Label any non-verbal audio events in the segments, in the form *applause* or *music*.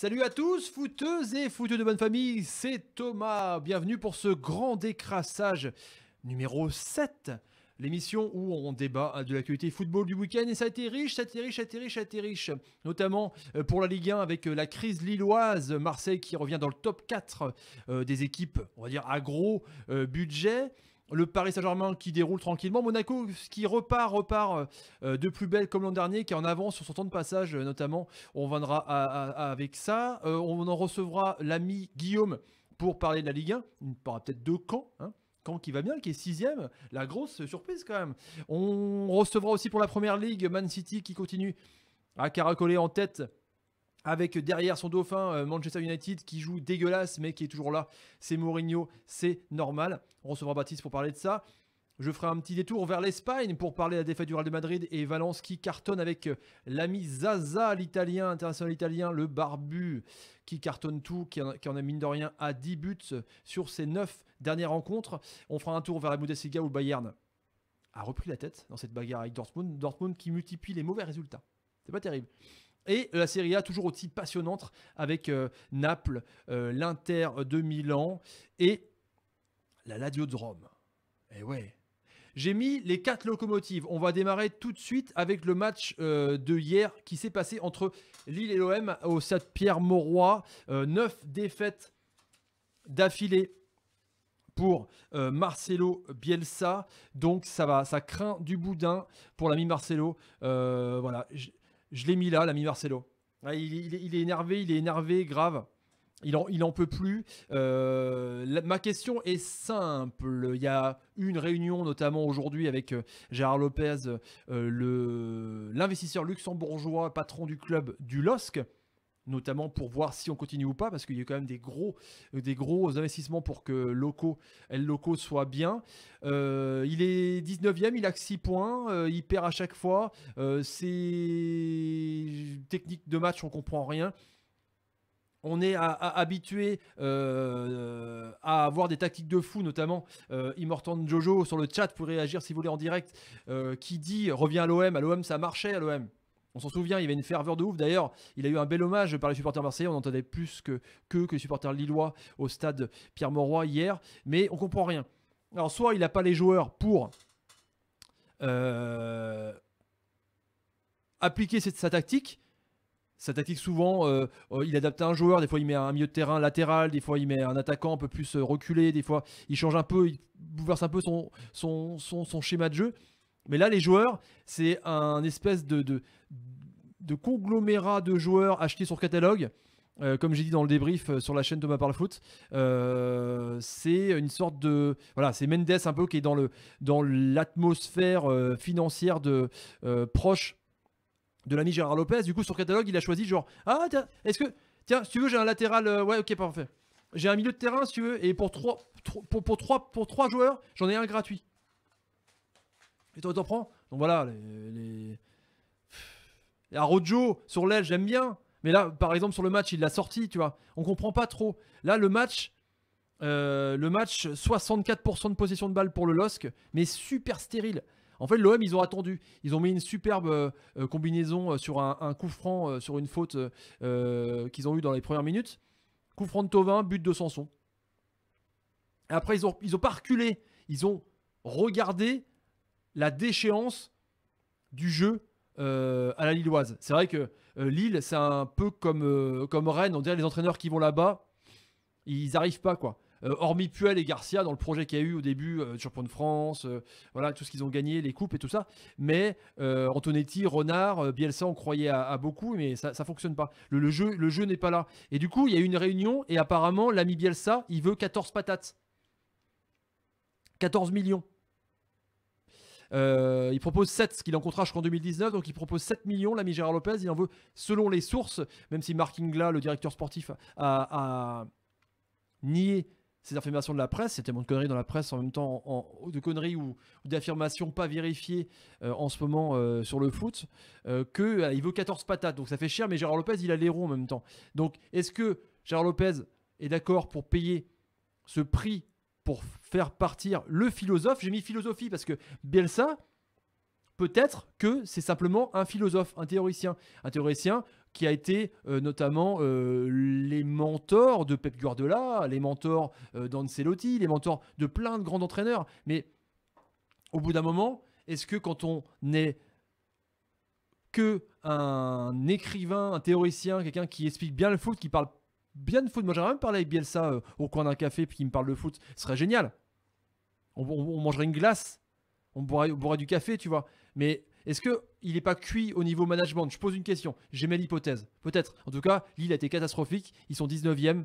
Salut à tous, footeuses et footeux de bonne famille, c'est Thomas. Bienvenue pour ce grand décrassage numéro 7. L'émission où on débat de l'actualité football du week-end et ça a été riche, ça a été riche, ça a été riche, ça a été riche. Notamment euh, pour la Ligue 1 avec euh, la crise lilloise, Marseille qui revient dans le top 4 euh, des équipes, on va dire à gros budget le Paris Saint-Germain qui déroule tranquillement, Monaco qui repart, repart euh, euh, de plus belle comme l'an dernier, qui est en avance sur son temps de passage euh, notamment, on viendra avec ça, on en recevra l'ami Guillaume pour parler de la Ligue 1, on parlera peut-être de Caen, hein qui va bien, qui est sixième. La grosse surprise quand même. On recevra aussi pour la première ligue Man City qui continue à caracoler en tête avec derrière son dauphin euh, Manchester United qui joue dégueulasse mais qui est toujours là. C'est Mourinho, c'est normal. On recevra Baptiste pour parler de ça. Je ferai un petit détour vers l'Espagne pour parler de la défaite du Real de Madrid et Valence qui cartonne avec euh, l'ami Zaza, l'italien, international italien, le barbu, qui cartonne tout, qui en, a mine de rien à 10 buts sur ses 9 dernières rencontres. On fera un tour vers la Bundesliga où Bayern a repris la tête dans cette bagarre avec Dortmund. Dortmund qui multiplie les mauvais résultats. C'est pas terrible. Et la Serie A toujours aussi passionnante avec euh, Naples, euh, l'Inter de Milan et la Ladio de Rome. Et eh ouais. J'ai mis les quatre locomotives. On va démarrer tout de suite avec le match euh, de hier qui s'est passé entre Lille et l'OM au Stade Pierre Mauroy. Neuf défaites d'affilée pour Marcelo Bielsa. Donc ça va, ça craint du boudin pour l'ami Marcelo. voilà, je l'ai mis là, l'ami Marcelo. Ah, il, est énervé, il est énervé, grave. Il n'en il en peut plus. Euh, ma question est simple. Il y a une réunion notamment aujourd'hui avec euh, Gérard Lopez, euh, l'investisseur luxembourgeois, patron du club du LOSC, notamment pour voir si on continue ou pas, parce qu'il y a quand même des gros, euh, des gros investissements pour que locaux soit bien. Euh, il est 19e, il a que 6 points, euh, il perd à chaque fois. Euh, ses techniques de match, on comprend rien. On est habitué à avoir des tactiques de fou, notamment Immortant Jojo sur le chat pour réagir si vous voulez en direct, qui dit revient à l'OM, à l'OM ça marchait à l'OM. On s'en souvient, il y avait une ferveur de ouf. D'ailleurs, il a eu un bel hommage par les supporters marseillais. On entendait plus que, que, les supporters lillois au stade Pierre-Mauroy hier. Mais on comprend rien. Alors, soit il n'a pas les joueurs pour euh, appliquer sa tactique. Sa tactique, souvent, euh, euh, il adapte un joueur. Des fois, il met un milieu de terrain latéral. Des fois, il met un attaquant un peu plus reculé. Des fois, il change un peu, il bouleverse un peu son, son, son schéma de jeu. Mais là, les joueurs, c'est un espèce de, de, conglomérat de joueurs achetés sur catalogue. Euh, comme j'ai dit dans le débrief euh, sur la chaîne Thomas Parle Foot, euh, c'est une sorte de voilà, c'est Mendes un peu qui est dans le dans l'atmosphère financière de proche de l'ami Gérard Lopez. Du coup, sur catalogue, il a choisi genre ah tiens, est-ce que tiens, si tu veux, j'ai un latéral, ouais, ok, parfait. J'ai un milieu de terrain, si tu veux, et pour trois pour, trois, pour trois joueurs, j'en ai un gratuit. Et toi, t'en prends Donc voilà, les. sur l'aile, j'aime bien. Mais là, par exemple, sur le match, il l'a sorti, tu vois. On comprend pas trop. Là, le match, euh, le match 64% de possession de balle pour le LOSC, mais super stérile. En fait, l'OM, ils ont attendu. Ils ont mis une superbe euh, euh, combinaison sur un, coup franc, sur une faute qu'ils ont eue dans les premières minutes. Coup franc de Tovin, but de Sanson. après, ils ont, ils ont pas reculé. Ils ont regardé la déchéance du jeu euh, à la Lilloise. C'est vrai que euh, Lille, c'est un peu euh, comme, Rennes. On dirait les entraîneurs qui vont là-bas, ils n'arrivent pas, quoi. hormis Puel et Garcia, dans le projet qu'il y a eu au début, Champion de France, voilà, tout ce qu'ils ont gagné, les coupes et tout ça. Mais Antonetti, Renard, Bielsa, on croyait à, beaucoup, mais ça ne fonctionne pas. Le, jeu, le jeu n'est pas là. Et du coup, il y a eu une réunion, et apparemment, l'ami Bielsa, il veut 14 patates. 14 millions. Euh, il propose 7, ce qu'il en comptera jusqu'en 2019. Donc il propose 7 millions, l'ami Gérard Lopez. Il en veut, selon les sources, même si Mark Ingla, le directeur sportif, a, nié ces affirmations de la presse, c'est tellement de conneries dans la presse en même temps, en, de conneries ou, d'affirmations pas vérifiées euh, en ce moment euh, sur le foot, que il veut 14 patates, donc ça fait cher, mais Gérard Lopez, il a les ronds en même temps. Donc est-ce que Gérard Lopez est d'accord pour payer ce prix pour faire partir le philosophe. J'ai mis philosophie parce que Bielsa, peut-être que c'est simplement un philosophe, un théoricien. Un théoricien qui a été euh, notamment euh, les mentors de Pep Guardiola, les mentors euh, d'Ancelotti, les mentors de plein de grands entraîneurs. Mais au bout d'un moment, est-ce que quand on est que un écrivain, un théoricien, quelqu'un qui explique bien le foot, qui parle bien de foot. Moi, j'aimerais même parler avec Bielsa euh, au coin d'un café puis qu'il me parle de foot. Ce serait génial. On, mangerait une glace, on boirait, du café, tu vois. Mais est-ce que il n'est pas cuit au niveau management Je pose une question. j'ai J'aimais l'hypothèse. Peut-être. En tout cas, Lille a été catastrophique. Ils sont 19e.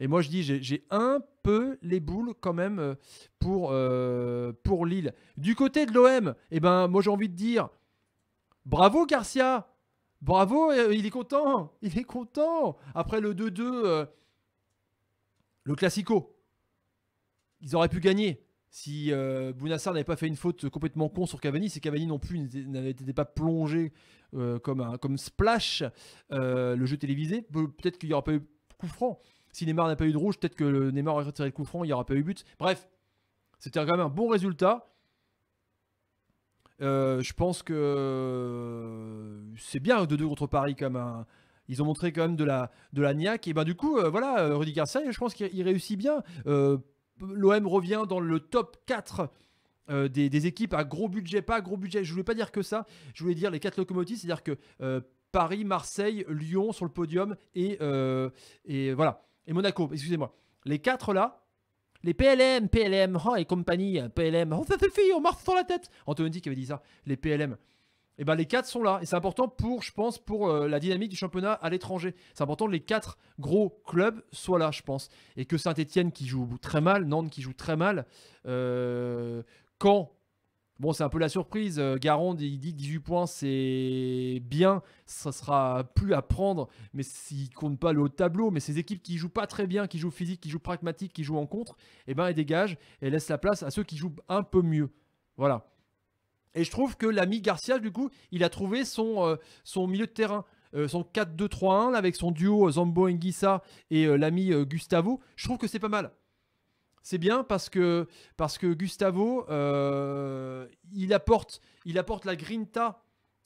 Et moi, je dis, j'ai un peu les boules quand même euh, pour, euh, pour Lille. Du côté de l'OM, eh ben, moi, j'ai envie de dire bravo Garcia Bravo, euh, il est content, *laughs* il est content. Après le 2-2, euh, le classico, ils auraient pu gagner si euh, Bounassar n'avait pas fait une faute complètement con sur Cavani, si Cavani non plus n'avait pas plongé comme, un, comme Splash le jeu télévisé. peut-être qu'il n'y aura pas eu coup franc. Si Neymar n'a pas eu de rouge, peut-être que Neymar aurait retiré le coup franc, il n'y aura pas eu but. Bref, c'était quand même un bon résultat. Euh, je pense que euh, c'est bien 2-2 contre Paris comme hein. Ils ont montré quand même de la, de la niaque. Et ben du coup, euh, voilà, Rudy Garcia, je pense qu'il réussit bien. L'OM revient dans le top 4 des, équipes à gros budget, pas gros budget. Je voulais pas dire que ça. Je voulais dire les quatre locomotives, c'est-à-dire que Paris, Marseille, Lyon sur le podium et, et voilà et Monaco. Excusez-moi. Les quatre là, les PLM, PLM, et compagnie, PLM, fait le fil, on marche sur la tête. Anthony qui avait dit ça, les PLM. Eh ben les quatre sont là, et c'est important pour, je pense, pour euh, la dynamique du championnat à l'étranger. C'est important que les quatre gros clubs soient là, je pense. Et que saint étienne qui joue très mal, Nantes qui joue très mal, euh, quand... Bon, c'est un peu la surprise. Euh, Garonde, il dit 18 points, c'est bien. Ça sera plus à prendre, mais s'il compte pas le haut tableau, mais ces équipes qui jouent pas très bien, qui jouent physique, qui jouent pragmatique, qui jouent en contre, eh ben, elles dégagent et laissent la place à ceux qui jouent un peu mieux. Voilà. Et je trouve que l'ami Garcia, du coup, il a trouvé son, euh, son milieu de terrain. Euh, son 4-2-3-1 avec son duo Zambo Nguissa et l'ami Gustavo, je trouve que c'est pas mal c'est bien parce que, parce que Gustavo, euh, il, apporte, il apporte la grinta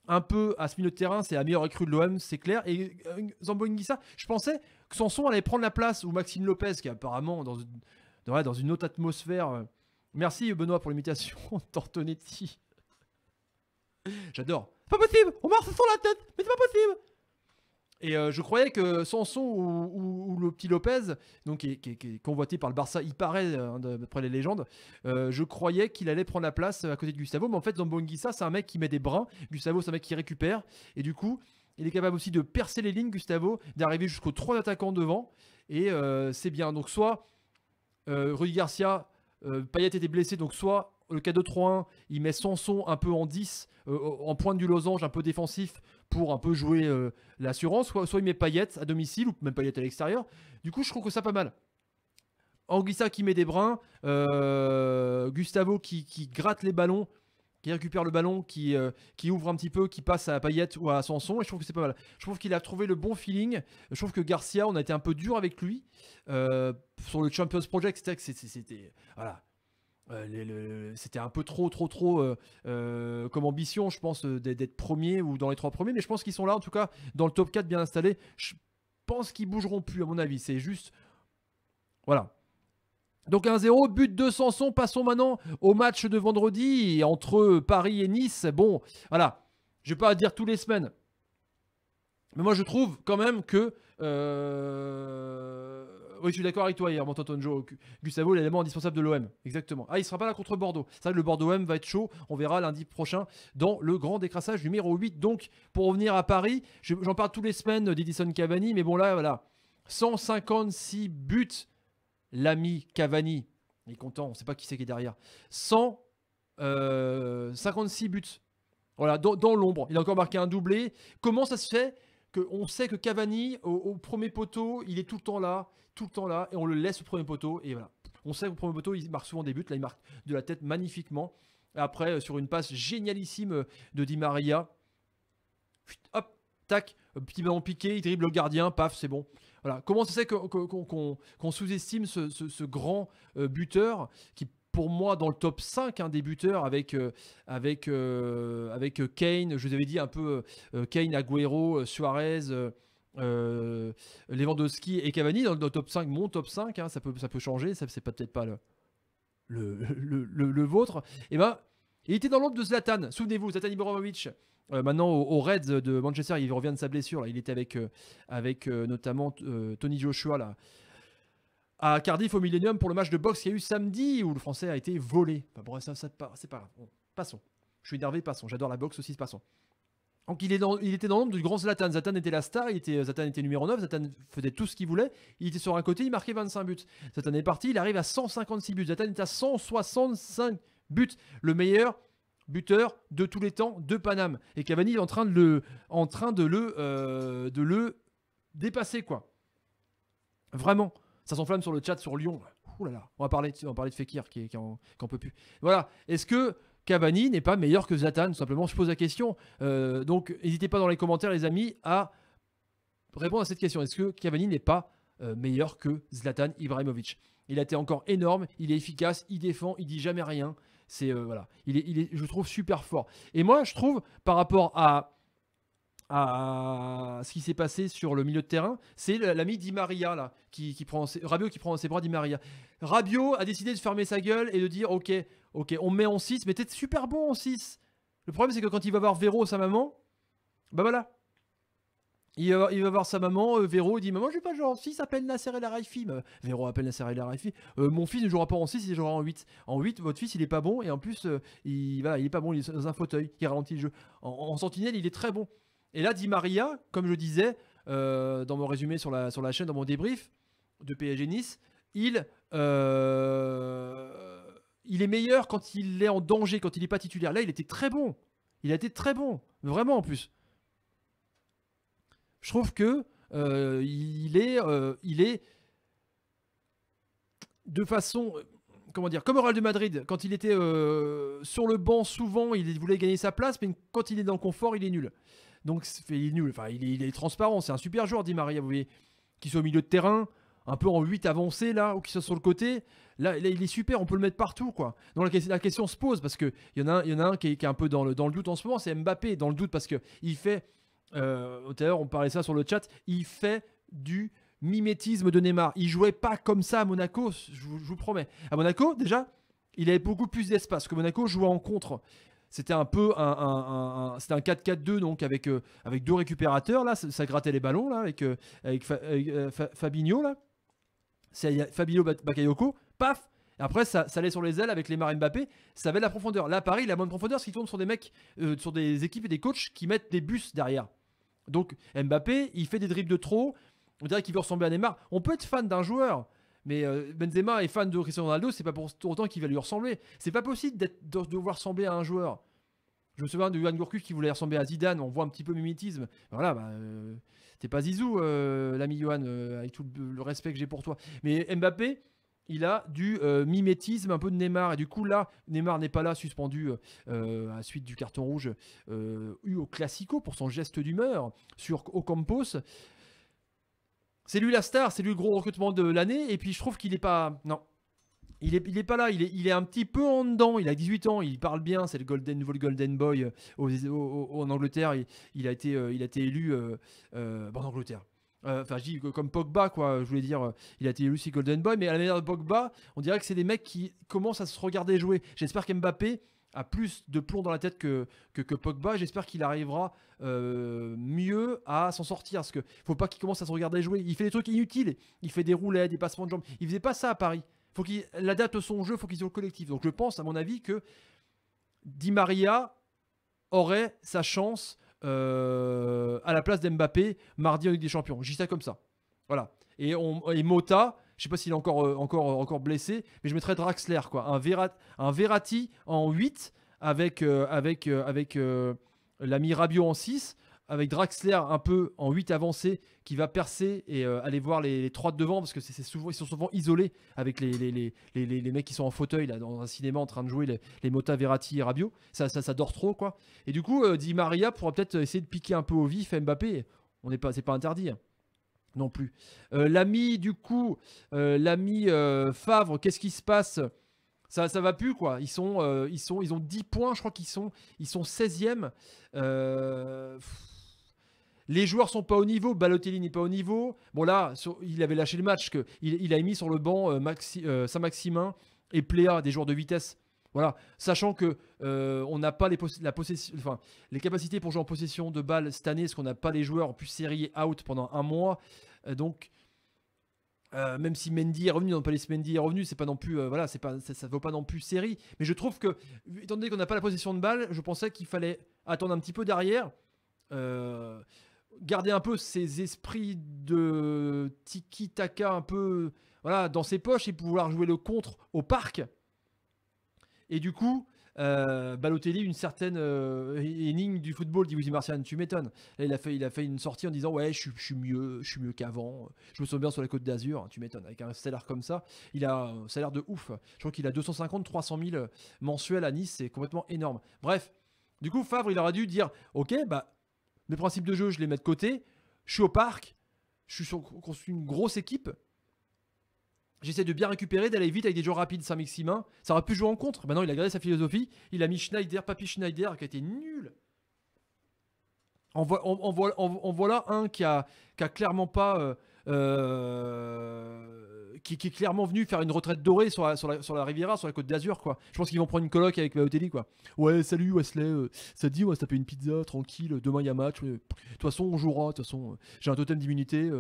un peu à ce milieu de terrain. C'est la meilleure recrue de l'OM, c'est clair. Et euh, Zambo ça je pensais que Sanson allait prendre la place, ou Maxime Lopez, qui apparemment dans, dans, une autre atmosphère. Euh. Merci Benoît pour l'imitation Tortonetti *laughs* J'adore. Pas possible On marche sur la tête Mais c'est pas possible et euh, je croyais que Sanson ou, ou, le petit Lopez, donc, qui, est convoité par le Barça, il paraît, hein, d'après les légendes, euh, je croyais qu'il allait prendre la place à côté de Gustavo. Mais en fait, ça c'est un mec qui met des brins. Gustavo, c'est un mec qui récupère. Et du coup, il est capable aussi de percer les lignes, Gustavo, d'arriver jusqu'aux trois attaquants devant. Et euh, c'est bien. Donc, soit Rudy Garcia, Payet était blessé, donc soit le cas de 3 1 il met Sanson un peu en 10, en pointe du losange, un peu défensif, pour un peu jouer euh, l'assurance. Soit, il met paillettes à domicile ou même paillettes à l'extérieur. Du coup, je trouve que ça pas mal. Anguissa qui met des brins, euh, Gustavo qui, gratte les ballons, qui récupère le ballon, qui, euh, qui ouvre un petit peu, qui passe à paillette ou à Sanson, et je trouve que c'est pas mal. Je trouve qu'il a trouvé le bon feeling. Je trouve que Garcia, on a été un peu dur avec lui sur le Champions Project, c'était, c'était, voilà, euh, c'était un peu trop, trop, trop euh, euh, comme ambition, je pense, d'être premier ou dans les trois premiers. Mais je pense qu'ils sont là, en tout cas, dans le top 4 bien installé. Je pense qu'ils bougeront plus, à mon avis. C'est juste. Voilà. Donc 1-0, but de Samson. Passons maintenant au match de vendredi entre Paris et Nice. Bon, voilà. Je vais pas dire tous les semaines. Mais moi, je trouve quand même que. Oui, je suis d'accord avec toi hier, mon tonton Gustavo, l'élément indispensable de l'OM. Exactement. Ah, il ne sera pas là contre Bordeaux. C'est vrai que le Bordeaux-OM va être chaud. On verra lundi prochain dans le grand décrassage numéro 8. Donc, pour revenir à Paris, j'en parle tous les semaines d'Edison Cavani, mais bon, là, voilà. 156 buts, l'ami Cavani. Il est content, on ne sait pas qui c'est qui est derrière. 156 euh, buts. Voilà, dans l'ombre. Il a encore marqué un doublé. Comment ça se fait on sait que Cavani, au, premier poteau, il est tout le temps là, tout le temps là, et on le laisse au premier poteau, et voilà. On sait qu'au premier poteau, il marque souvent des buts, là, il marque de la tête magnifiquement. Après, euh, sur une passe génialissime euh, de Di Maria, hop, tac, petit ballon piqué, il dribble le gardien, paf, c'est bon. Voilà. Comment ça que qu'on sous-estime ce, ce, grand euh, buteur qui pour moi dans le top 5 un hein, débuteur avec, euh, avec, euh, avec euh, Kane, je vous avais dit un peu Kane, Aguero, Suarez. Lewandowski et Cavani dans le top 5, mon top 5, hein, ça, peut, ça peut changer, ça c'est peut-être pas le, le, vôtre. Et eh ben, il était dans l'ombre de Zlatan, souvenez-vous, Zlatan Ibrahimovic, maintenant, au Reds de Manchester, il revient de sa blessure. Il était avec, avec notamment Tony Joshua là, à Cardiff au Millennium pour le match de boxe qu'il y a eu samedi où le français a été volé. bon, c'est pas grave. passons. Je suis énervé, passons. J'adore la boxe aussi, passons. Donc il, est dans, il était dans l'ombre du grand Zlatan. Zlatan était la star, était, euh, Zlatan était numéro 9, Zlatan faisait tout ce qu'il voulait. Il était sur un côté, il marquait 25 buts. Zlatan est parti, il arrive à 156 buts. Zlatan est à 165 buts. Le meilleur buteur de tous les temps de Paname. Et Cavani est en train de le, euh, de le dépasser, quoi. Vraiment. Ça s'enflamme sur le chat sur Lyon. Ouh là là, on va parler de, parler de Fekir qui, en, peut plus. Voilà, est-ce que Cavani n'est pas meilleur que Zlatan simplement, je pose la question. Euh, donc, n'hésitez pas dans les commentaires, les amis, à répondre à cette question. Est-ce que Cavani n'est pas euh, meilleur que Zlatan Ibrahimovic Il a été encore énorme, il est efficace, il défend, il dit jamais rien. C'est euh, voilà, il est, il est, je trouve super fort. Et moi, je trouve par rapport à à ce qui s'est passé sur le milieu de terrain, c'est l'ami d'Imaria Maria là, qui, prend ses, Rabiot qui prend ses bras Di Maria. Rabiot a décidé de fermer sa gueule et de dire OK, OK, on met en 6, mais t'es super bon en 6. Le problème c'est que quand il va voir Véro sa maman, bah voilà. Il va, voir sa maman, euh, Vero dit Maman, je vais pas jouer en 6, appelle Nasser El la Raifi Véro appelle Nasser El la Euh, mon fils ne jouera pas en 6, il jouera en 8. En 8, votre fils, il est pas bon, et en plus, euh, il, voilà, il est pas bon, il est dans un fauteuil qui ralentit le jeu. en sentinelle, il est très bon. Et là, Di Maria, comme je le disais euh, dans mon résumé sur la, sur la chaîne, dans mon débrief de PSG Nice, il, euh, il est meilleur quand il est en danger, quand il n'est pas titulaire. Là, il était très bon. Il a été très bon, vraiment en plus. Je trouve que euh, il est, il est de façon comment dire, comme au Real de Madrid, quand il était sur le banc, souvent, il voulait gagner sa place, mais quand il est dans le confort, il est nul. Donc il est nul. Enfin, il est, transparent. C'est un super joueur, dit Maria. Vous voyez, qui soit au milieu de terrain, un peu en 8 avancé là, ou qui soit sur le côté. Là, il est super. On peut le mettre partout, quoi. Donc la, question se pose parce que il y en a, y en a un qui est, un peu dans le, doute en ce moment. C'est Mbappé dans le doute parce que il fait. Euh, tout à l'heure, on parlait ça sur le chat. Il fait du mimétisme de Neymar. Il jouait pas comme ça à Monaco, je vous, je vous promets. À Monaco, déjà, il avait beaucoup plus d'espace que Monaco jouait en contre. C'était un peu un, un 4-4-2 donc avec euh, avec deux récupérateurs là, ça, grattait les ballons là avec euh, avec, euh, Fabinho là, Bakayoko, paf. après, ça, ça allait sur les ailes avec les Marines Mbappé. Ça avait de la profondeur. Là, Paris, la bonne profondeur, ce qui tourne sur des mecs, sur des équipes et des coachs qui mettent des bus derrière. Donc, Mbappé, il fait des dribbles de trop. On dirait qu'il veut ressembler à Neymar. On peut être fan d'un joueur, mais euh, Benzema est fan de Cristiano Ronaldo, c'est pas pour autant qu'il va lui ressembler. C'est pas possible de, devoir ressembler à un joueur. Je me souviens de Johan Gourcuff qui voulait ressembler à Zidane, on voit un petit peu mimétisme. Ben voilà, ben, euh, t'es pas Zizou, euh, l'ami Johan, avec tout le, respect que j'ai pour toi. Mais Mbappé, il a du mimétisme, un peu de Neymar. Et du coup, là, Neymar n'est pas là, suspendu à la suite du carton rouge eu au Classico pour son geste d'humeur sur Ocampos. C'est lui la star, c'est lui le gros recrutement de l'année. Et puis je trouve qu'il est pas. Non. Il est, est pas là, il est, il est un petit peu en dedans. Il a 18 ans, il parle bien. C'est le golden, nouveau Golden Boy euh, en Angleterre. Il, a, été, euh, il a été élu euh, bah, en Angleterre. Enfin, je dis comme Pogba, quoi. Je voulais dire, il a été élu aussi Golden Boy. Mais à la manière de Pogba, on dirait que c'est des mecs qui commencent à se regarder jouer. J'espère qu'Mbappé a plus de plomb dans la tête que, que, que Pogba. J'espère qu'il arrivera euh, mieux à s'en sortir. Parce que ne faut pas qu'il commence à se regarder jouer. Il fait des trucs inutiles. Il fait des roulets des passements de jambes. Il faisait pas ça à Paris. Faut qu'il date son jeu, faut qu'il soit le collectif. Donc je pense, à mon avis, que Di Maria aurait sa chance euh, à la place d'Mbappé mardi en Ligue des Champions. J'y ça comme ça. Voilà. Et, on, et Mota, je sais pas s'il est encore, euh, encore, euh, encore blessé, mais je mettrais Draxler, quoi. Un, Verratti, en 8 avec, euh, avec, avec l'ami Rabio en 6, avec Draxler un peu en 8 avancé qui va percer et aller voir les, 3 trois de devant parce que c'est souvent, ils sont souvent isolés avec les, les, mecs qui sont en fauteuil là, dans un cinéma en train de jouer les, Mota, Verratti et Rabio. Ça, ça, dort trop, quoi. Et du coup, Di Maria pourra peut-être essayer de piquer un peu au vif Mbappé. On n'est pas, c'est pas interdit. Hein non plus. Euh, l'ami, du coup, euh, l'ami euh, Favre, qu'est-ce qui se passe ça, ça va plus, quoi. Ils, sont, ils, sont, ils ont 10 points, je crois qu'ils sont, ils sont 16e. Les joueurs sont pas au niveau, Balotelli n'est pas au niveau. Bon, là, il avait lâché le match, que, il, a mis sur le banc Saint-Maximin et Pléa, des joueurs de vitesse. Voilà, sachant que euh, on n'a pas les, capacités pour jouer en possession de balles cette année, parce qu'on n'a pas les joueurs en plus série out pendant un mois. Euh, donc, euh, même si Mendy est revenu, dans Palace Mendy est revenu, c'est pas non plus, voilà, c'est pas, ça, ne vaut pas non plus série. Mais je trouve que, étant donné qu'on n'a pas la possession de balle, je pensais qu'il fallait attendre un petit peu derrière. garder un peu ses esprits de tiki-taka un peu voilà, dans ses poches et pouvoir jouer le contre au parc et du coup, euh, Balotelli, une certaine euh, énigme du football, dit Martian, tu m'étonnes. il a, fait, il a fait une sortie en disant Ouais, je, suis mieux, je suis mieux qu'avant, je me sens bien sur la côte d'Azur, hein, tu m'étonnes. Avec un salaire comme ça, il a un salaire de ouf. Je crois qu'il a 250, 300 000 mensuels à Nice, c'est complètement énorme. Bref, du coup, Favre, il aurait dû dire Ok, bah, mes principes de jeu, je les mets de côté, je suis au parc, je suis sur une grosse équipe, J'essaie de bien récupérer, d'aller vite avec des joueurs rapides, Saint-Maximin. Ça aurait pu jouer en contre. Maintenant, il a gardé sa philosophie. Il a mis Schneider, Papy Schneider, qui a été nul. En, voit en, voilà un qui a, clairement pas. Euh, euh, qui, est clairement venu faire une retraite dorée sur la, sur la, sur la Riviera, sur la côte d'Azur, quoi. Je pense qu'ils vont prendre une coloc avec Maoteli. quoi. Ouais, salut Wesley, euh, ça dit, on va se taper une pizza, tranquille, euh, demain il y a match. De toute façon, on jouera, de toute façon, euh, j'ai un totem d'immunité.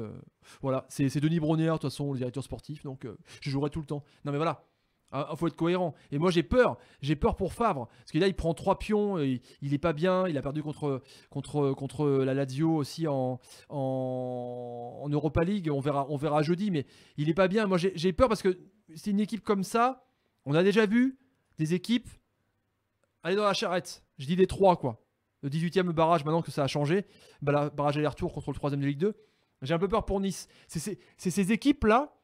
voilà, c'est Denis Bronner, de toute façon, le directeur sportif, donc je jouerai tout le temps. Non mais voilà, il ah, ah, faut être cohérent. Et moi, j'ai peur. J'ai peur pour Favre. Parce que là, il prend trois pions. Il, est pas bien. Il a perdu contre, contre, contre la Lazio aussi en, en, Europa League. On verra, on verra jeudi. Mais il est pas bien. Moi, j'ai peur parce que c'est une équipe comme ça. On a déjà vu des équipes aller dans la charrette. Je dis des trois, quoi. Le 18e barrage, maintenant que ça a changé. barrage aller-retour contre le 3 de Ligue 2. J'ai un peu peur pour Nice. C'est ces équipes-là,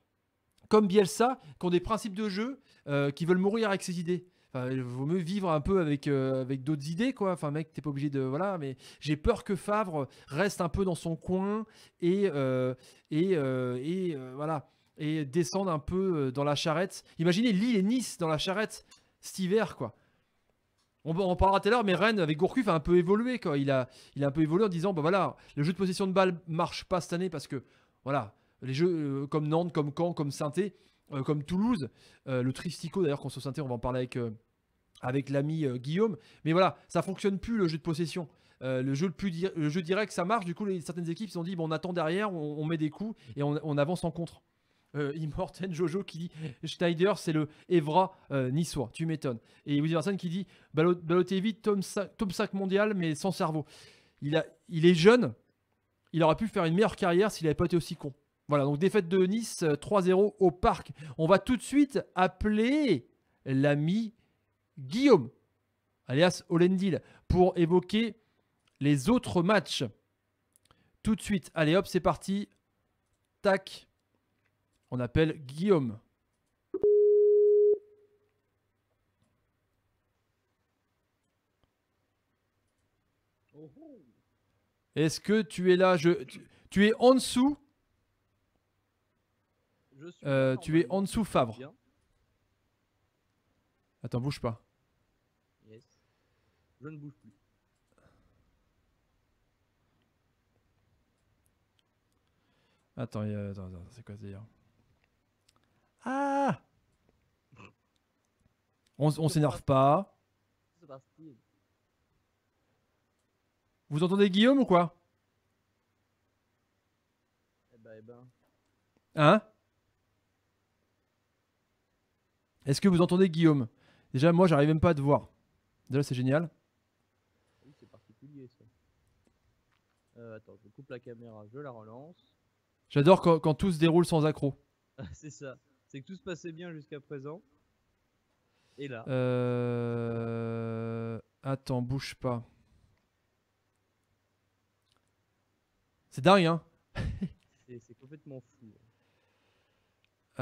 comme Bielsa, qui ont des principes de jeu euh, qui veulent mourir avec ces idées. il vaut mieux vivre un peu avec, euh, avec d'autres idées, quoi. Enfin, mec, t'es pas obligé de. Voilà, mais j'ai peur que Favre reste un peu dans son coin et, euh, et, et voilà, et descende un peu dans la charrette. Imaginez Lille et Nice dans la charrette cet hiver, quoi. On, en parlera tout à l'heure, mais Rennes avec Gourcuff a un peu évolué, quoi. Il a, il a un peu évolué en disant, bah voilà, le jeu de possession de balle marche pas cette année parce que, voilà, les jeux comme Nantes, comme Caen, comme Sainté, euh, comme Toulouse, euh, le Tristico d'ailleurs qu'on se sentait, on va en parler avec euh, avec l'ami Guillaume. Mais voilà, ça fonctionne plus le jeu de possession. le, jeu le, plus direct, ça marche. Du coup, les, certaines équipes se sont dit bon, on attend derrière, on, met des coups et on, avance en contre. Euh, Jojo qui dit Schneider, c'est le Evra niçois, tu m'étonnes. Et Woody qui dit Balotelli, top 5, mondial, mais sans cerveau. Il, il est jeune, il aurait pu faire une meilleure carrière s'il n'avait pas été aussi con. Voilà, donc défaite de Nice 3-0 euh, au parc. On va tout de suite appeler l'ami Guillaume, alias Olendil, pour évoquer les autres matchs. Tout de suite, allez hop, c'est parti. Tac. On appelle Guillaume. Est-ce que tu es là Je, tu es en dessous euh, tu es en dessous Favre. Hein. Attends, bouge pas. Yes. Je ne bouge plus. Attends, attends, c'est quoi ce Ah On, s'énerve pas. Vous entendez Guillaume ou quoi Eh ben, eh ben. Hein Est-ce que vous entendez Guillaume Déjà, moi, j'arrive même pas à te voir. Déjà, c'est génial. Oui, c'est particulier ça. Euh, attends, je coupe la caméra, je la relance. J'adore quand, tout se déroule sans accro. *laughs* c'est ça. C'est que tout se passait bien jusqu'à présent. Et là. Euh... Attends, bouge pas. C'est dingue, hein C'est complètement fou.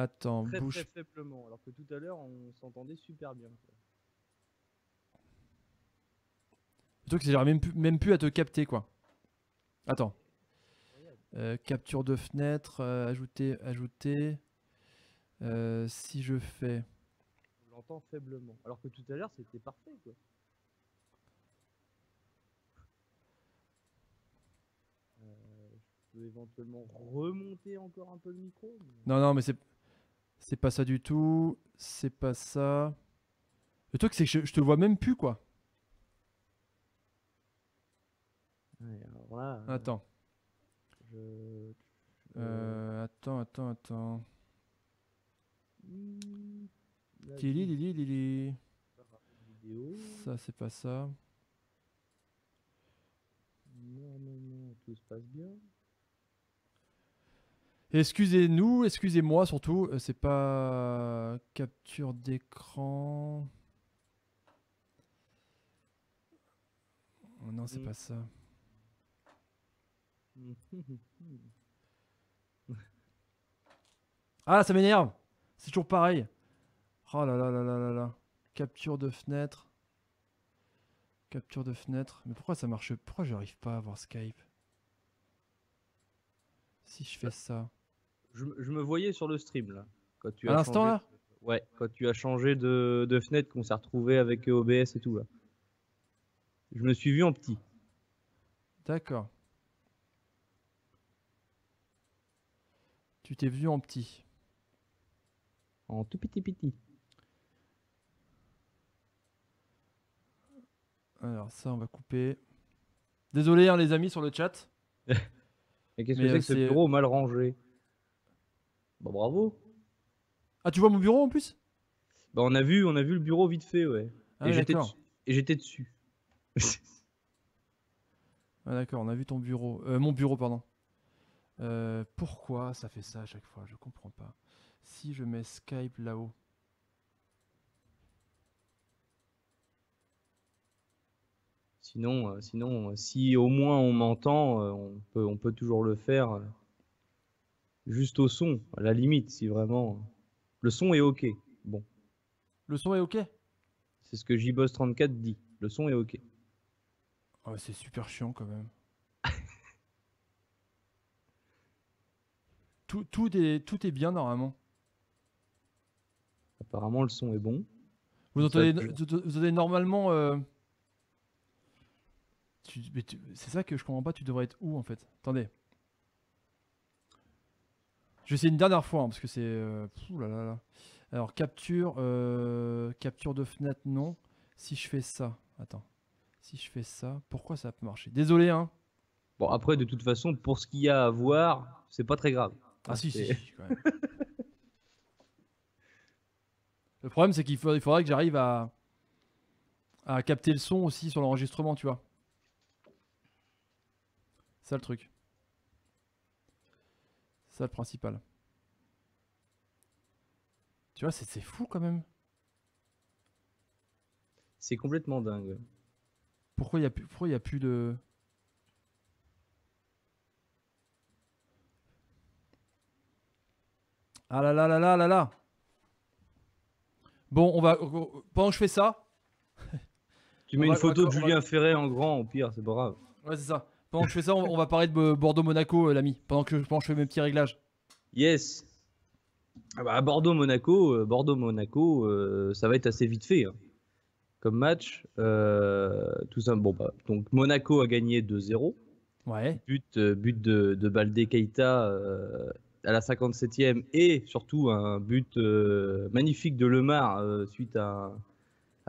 Attends, très, Très faiblement, alors que tout à l'heure, on s'entendait super bien. Quoi. Le truc, c'est j'aurais même, même plus à te capter, quoi. Attends. Euh, capture de fenêtre, euh, ajouter, ajouter. Euh, si je fais. On l'entend faiblement. Alors que tout à l'heure, c'était parfait, quoi. je peux éventuellement remonter encore un peu le micro. Non, non, mais c'est. C'est pas ça du tout. C'est pas ça. Le truc, c'est que je, te vois même plus, quoi. Euh, euh, attends. attends. Attends, mmh, attends, Lili, Lili, Ça, c'est pas ça. tout se passe bien. Excusez-nous, excusez-moi surtout, euh, c'est pas capture d'écran. Oh non, c'est mm. pas ça. *laughs* ah, ça m'énerve. C'est toujours pareil. Oh là là là là là là. Capture de fenêtre. Capture de fenêtre. Mais pourquoi ça marche Pourquoi j'arrive pas à voir Skype Si je fais bah, ça je, me voyais sur le stream là. Quand tu à l'instant là Ouais, quand tu as changé de, fenêtre, qu'on s'est retrouvé avec euh, OBS et tout là. Je me suis vu en petit. D'accord. Tu t'es vu en petit. En tout petit petit. Alors ça, on va couper. Désolé hein, les amis sur le chat. Et *laughs* qu'est-ce que c'est euh, que ce bureau mal rangé bah, bravo. Ah, tu vois mon bureau en plus Bah on a vu, on a vu le bureau vite fait, ouais. Ah, et j'étais dessus. *laughs* ah d'accord, on a vu ton bureau. Euh, mon bureau, pardon. Euh, pourquoi ça fait ça à chaque fois Je comprends pas. Si je mets Skype là-haut. Sinon, euh, sinon si au moins on m'entend, on peut, on peut toujours le faire juste au son, à la limite, si vraiment. Le son est OK. Bon. Le son est OK C'est ce que JBoss34 dit. Le son est OK. Oh, c'est super chiant quand même. *laughs* tout, tout, est, tout est bien normalement. Apparemment, le son est bon. Vous entendez, normalement. Euh, c'est ça que je comprends pas. Tu devrais être où en fait Attendez. Je vais une dernière fois, hein, parce que c'est. Euh, là Alors, capture, euh, capture de fenêtre, non. Si je fais ça, attends. Si je fais ça, pourquoi ça peut marcher Désolé, hein. Bon, après, de toute façon, pour ce qu'il y a à voir, c'est pas très grave. Ah, hein, si, si, quand même. *laughs* Le problème, c'est qu'il faudrait que j'arrive à, à capter le son aussi sur l'enregistrement, tu vois. C'est ça le truc ça le principal. Tu vois, c'est fou quand même. C'est complètement dingue. Pourquoi il n'y a, pourquoi y a plus de... Ah là là là là là là Bon, on va... Pendant que je fais ça... Tu mets une photo de Julien Ferret Ferré en grand, au pire, c'est pas grave. Ouais, c'est ça. Pendant que je fais ça, on, va parler de Bordeaux-Monaco, euh, l'ami. Pendant que je, pendant fais mes petits réglages. Yes. Ah bah, Bordeaux-Monaco, euh, Bordeaux-Monaco, euh, ça va être assez vite fait. Hein, comme match, tout ça. Bon, bah, donc Monaco a gagné 2-0. Ouais. But, but de, de Baldé Keita à la 57e et surtout un but magnifique de Lemar suite à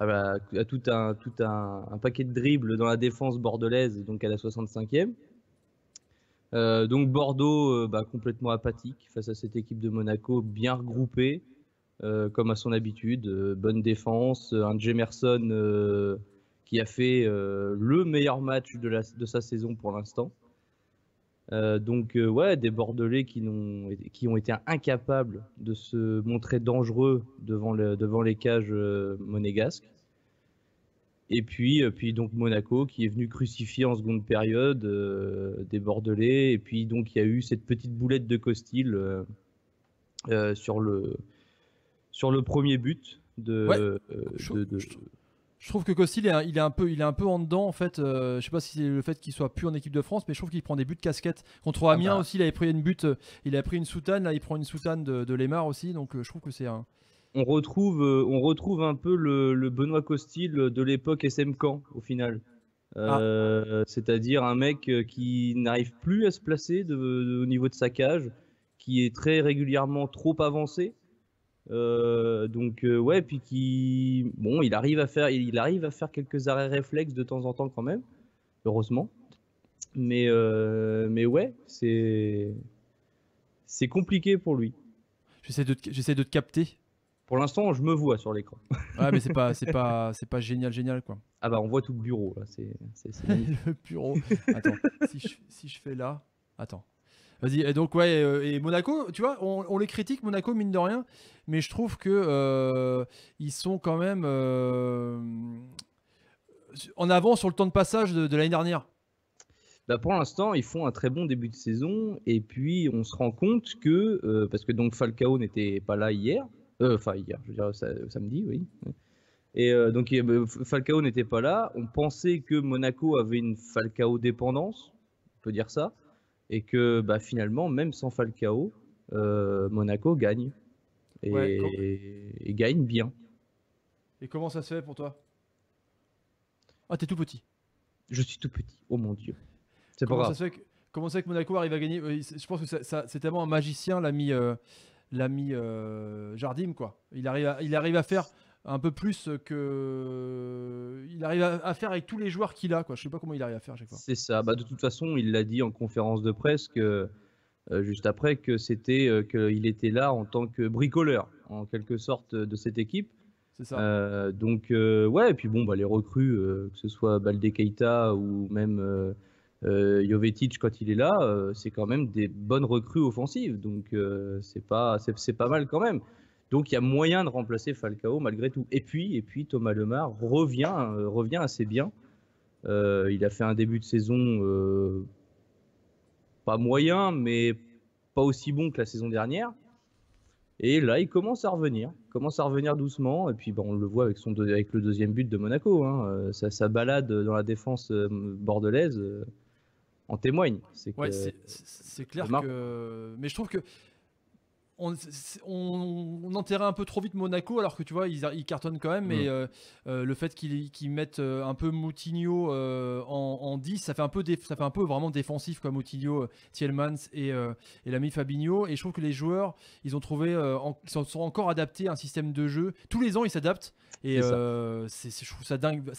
ah bah, à, tout, un, tout un, paquet de dribbles dans la défense bordelaise, donc à la 65e. Euh, donc Bordeaux euh, bah, complètement apathique face à cette équipe de Monaco bien regroupée, euh, comme à son habitude. bonne défense, un Jemerson qui a fait le meilleur match de sa saison pour l'instant. Euh, donc euh, ouais, des Bordelais qui, ont, qui ont été incapables de se montrer dangereux devant, devant les cages euh, monégasques. Et puis, puis donc Monaco qui est venu crucifier en seconde période des Bordelais. Et puis donc il y a eu cette petite boulette de Costil sur, le, sur le premier but de, je trouve que Costil, il, est un peu, il est un peu en dedans en fait. Euh, je sais pas si c'est le fait qu'il soit plus en équipe de France, mais je trouve qu'il prend des buts de casquette. Contre ah Amiens bah. aussi, il avait pris une but euh, il a pris une soutane, là il prend une soutane de, Lémar aussi, donc euh, je trouve que c'est un. On retrouve, on retrouve un peu le, Benoît Costil de l'époque SM Camp au final. Ah. C'est-à-dire un mec qui n'arrive plus à se placer au niveau de sa cage, qui est très régulièrement trop avancé euh, donc euh, ouais, puis qui bon, il arrive à faire, il arrive à faire quelques arrêts réflexes de temps en temps quand même, heureusement. Mais euh, mais ouais, c'est c'est compliqué pour lui. J'essaie de te... j'essaie de capter. Pour l'instant, je me vois sur l'écran. Ouais, mais c'est pas *laughs* c'est pas c'est pas génial génial quoi. Ah bah on voit tout le bureau là, c'est *laughs* le bureau. Attends, si je fais là, attends. Vas-y, et donc, ouais, euh, et, Monaco, tu vois, on, les critique, Monaco, mine de rien, mais je trouve que euh, ils sont quand même euh, en avant sur le temps de passage de, l'année dernière. Bah pour l'instant, ils font un très bon début de saison, et puis on se rend compte que, parce que donc Falcao n'était pas là hier, enfin hier, je veux dire samedi, oui. Et donc bah, Falcao n'était pas là, on pensait que Monaco avait une Falcao dépendance, on peut dire ça et que bah, finalement, même sans Falcao, euh, Monaco gagne. Et, et, gagne bien. Et comment ça se fait pour toi Ah, t'es tout petit. Je suis tout petit, oh mon dieu. C'est pas Ça se fait que, comment ça Monaco arrive à gagner euh, Je pense que c'est tellement un magicien, l'ami, euh, euh, Jardim, quoi. Il arrive, il arrive à faire un peu plus que. Euh, il arrive à, faire avec tous les joueurs qu'il a. Quoi. Je sais pas comment il arrive à faire chaque fois. C'est ça. Bah, de toute façon, il l'a dit en conférence de presse euh, juste après que c'était euh, qu'il était là en tant que bricoleur en quelque sorte de cette équipe. C'est ça. donc ouais et puis bon bah les recrues que ce soit Balde Keita ou même Jovetic quand il est là c'est quand même des bonnes recrues offensives donc c'est pas c'est pas mal quand même. Donc il y a moyen de remplacer Falcao malgré tout. Et puis, et puis Thomas Lemar revient, euh, revient assez bien. Euh, il a fait un début de saison euh, pas moyen, mais pas aussi bon que la saison dernière. Et là, il commence à revenir, il commence à revenir doucement. Et puis, ben, on le voit avec, son avec le deuxième but de Monaco. Hein. Sa, balade dans la défense bordelaise en témoigne. C'est clair que. Mais je trouve que on, enterrait un peu trop vite Monaco, alors que tu vois, ils, cartonnent quand même. Mais mm. euh, euh, le fait qu'ils mettent euh, un peu Moutinho en, 10, ça fait un peu, ça fait un peu vraiment défensif, comme Moutinho, Thielmans et, l'ami Fabinho. Et je trouve que les joueurs, ils ont trouvé, ils sont encore adaptés à un système de jeu. Tous les ans, ils s'adaptent. Et c'est je trouve ça dingue.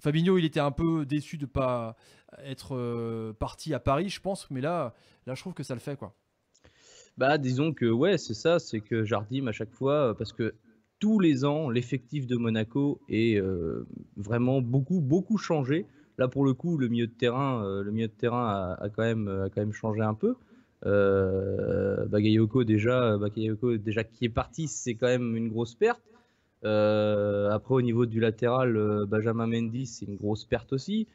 Fabinho, il était un peu déçu de pas être parti à Paris, je pense. Mais là, là, je trouve que ça le fait, quoi. Bah, disons que ouais, c'est ça, c'est que Jardim à chaque fois, euh, parce que tous les ans, l'effectif de Monaco est euh, vraiment beaucoup, beaucoup changé. Là, pour le coup, le milieu de terrain, euh, le milieu de terrain a, quand même, a quand même changé un peu. Bagayoko déjà, Bagayoko déjà qui est parti, c'est quand même une grosse perte. après, au niveau du latéral, Benjamin Mendy, c'est une grosse perte aussi.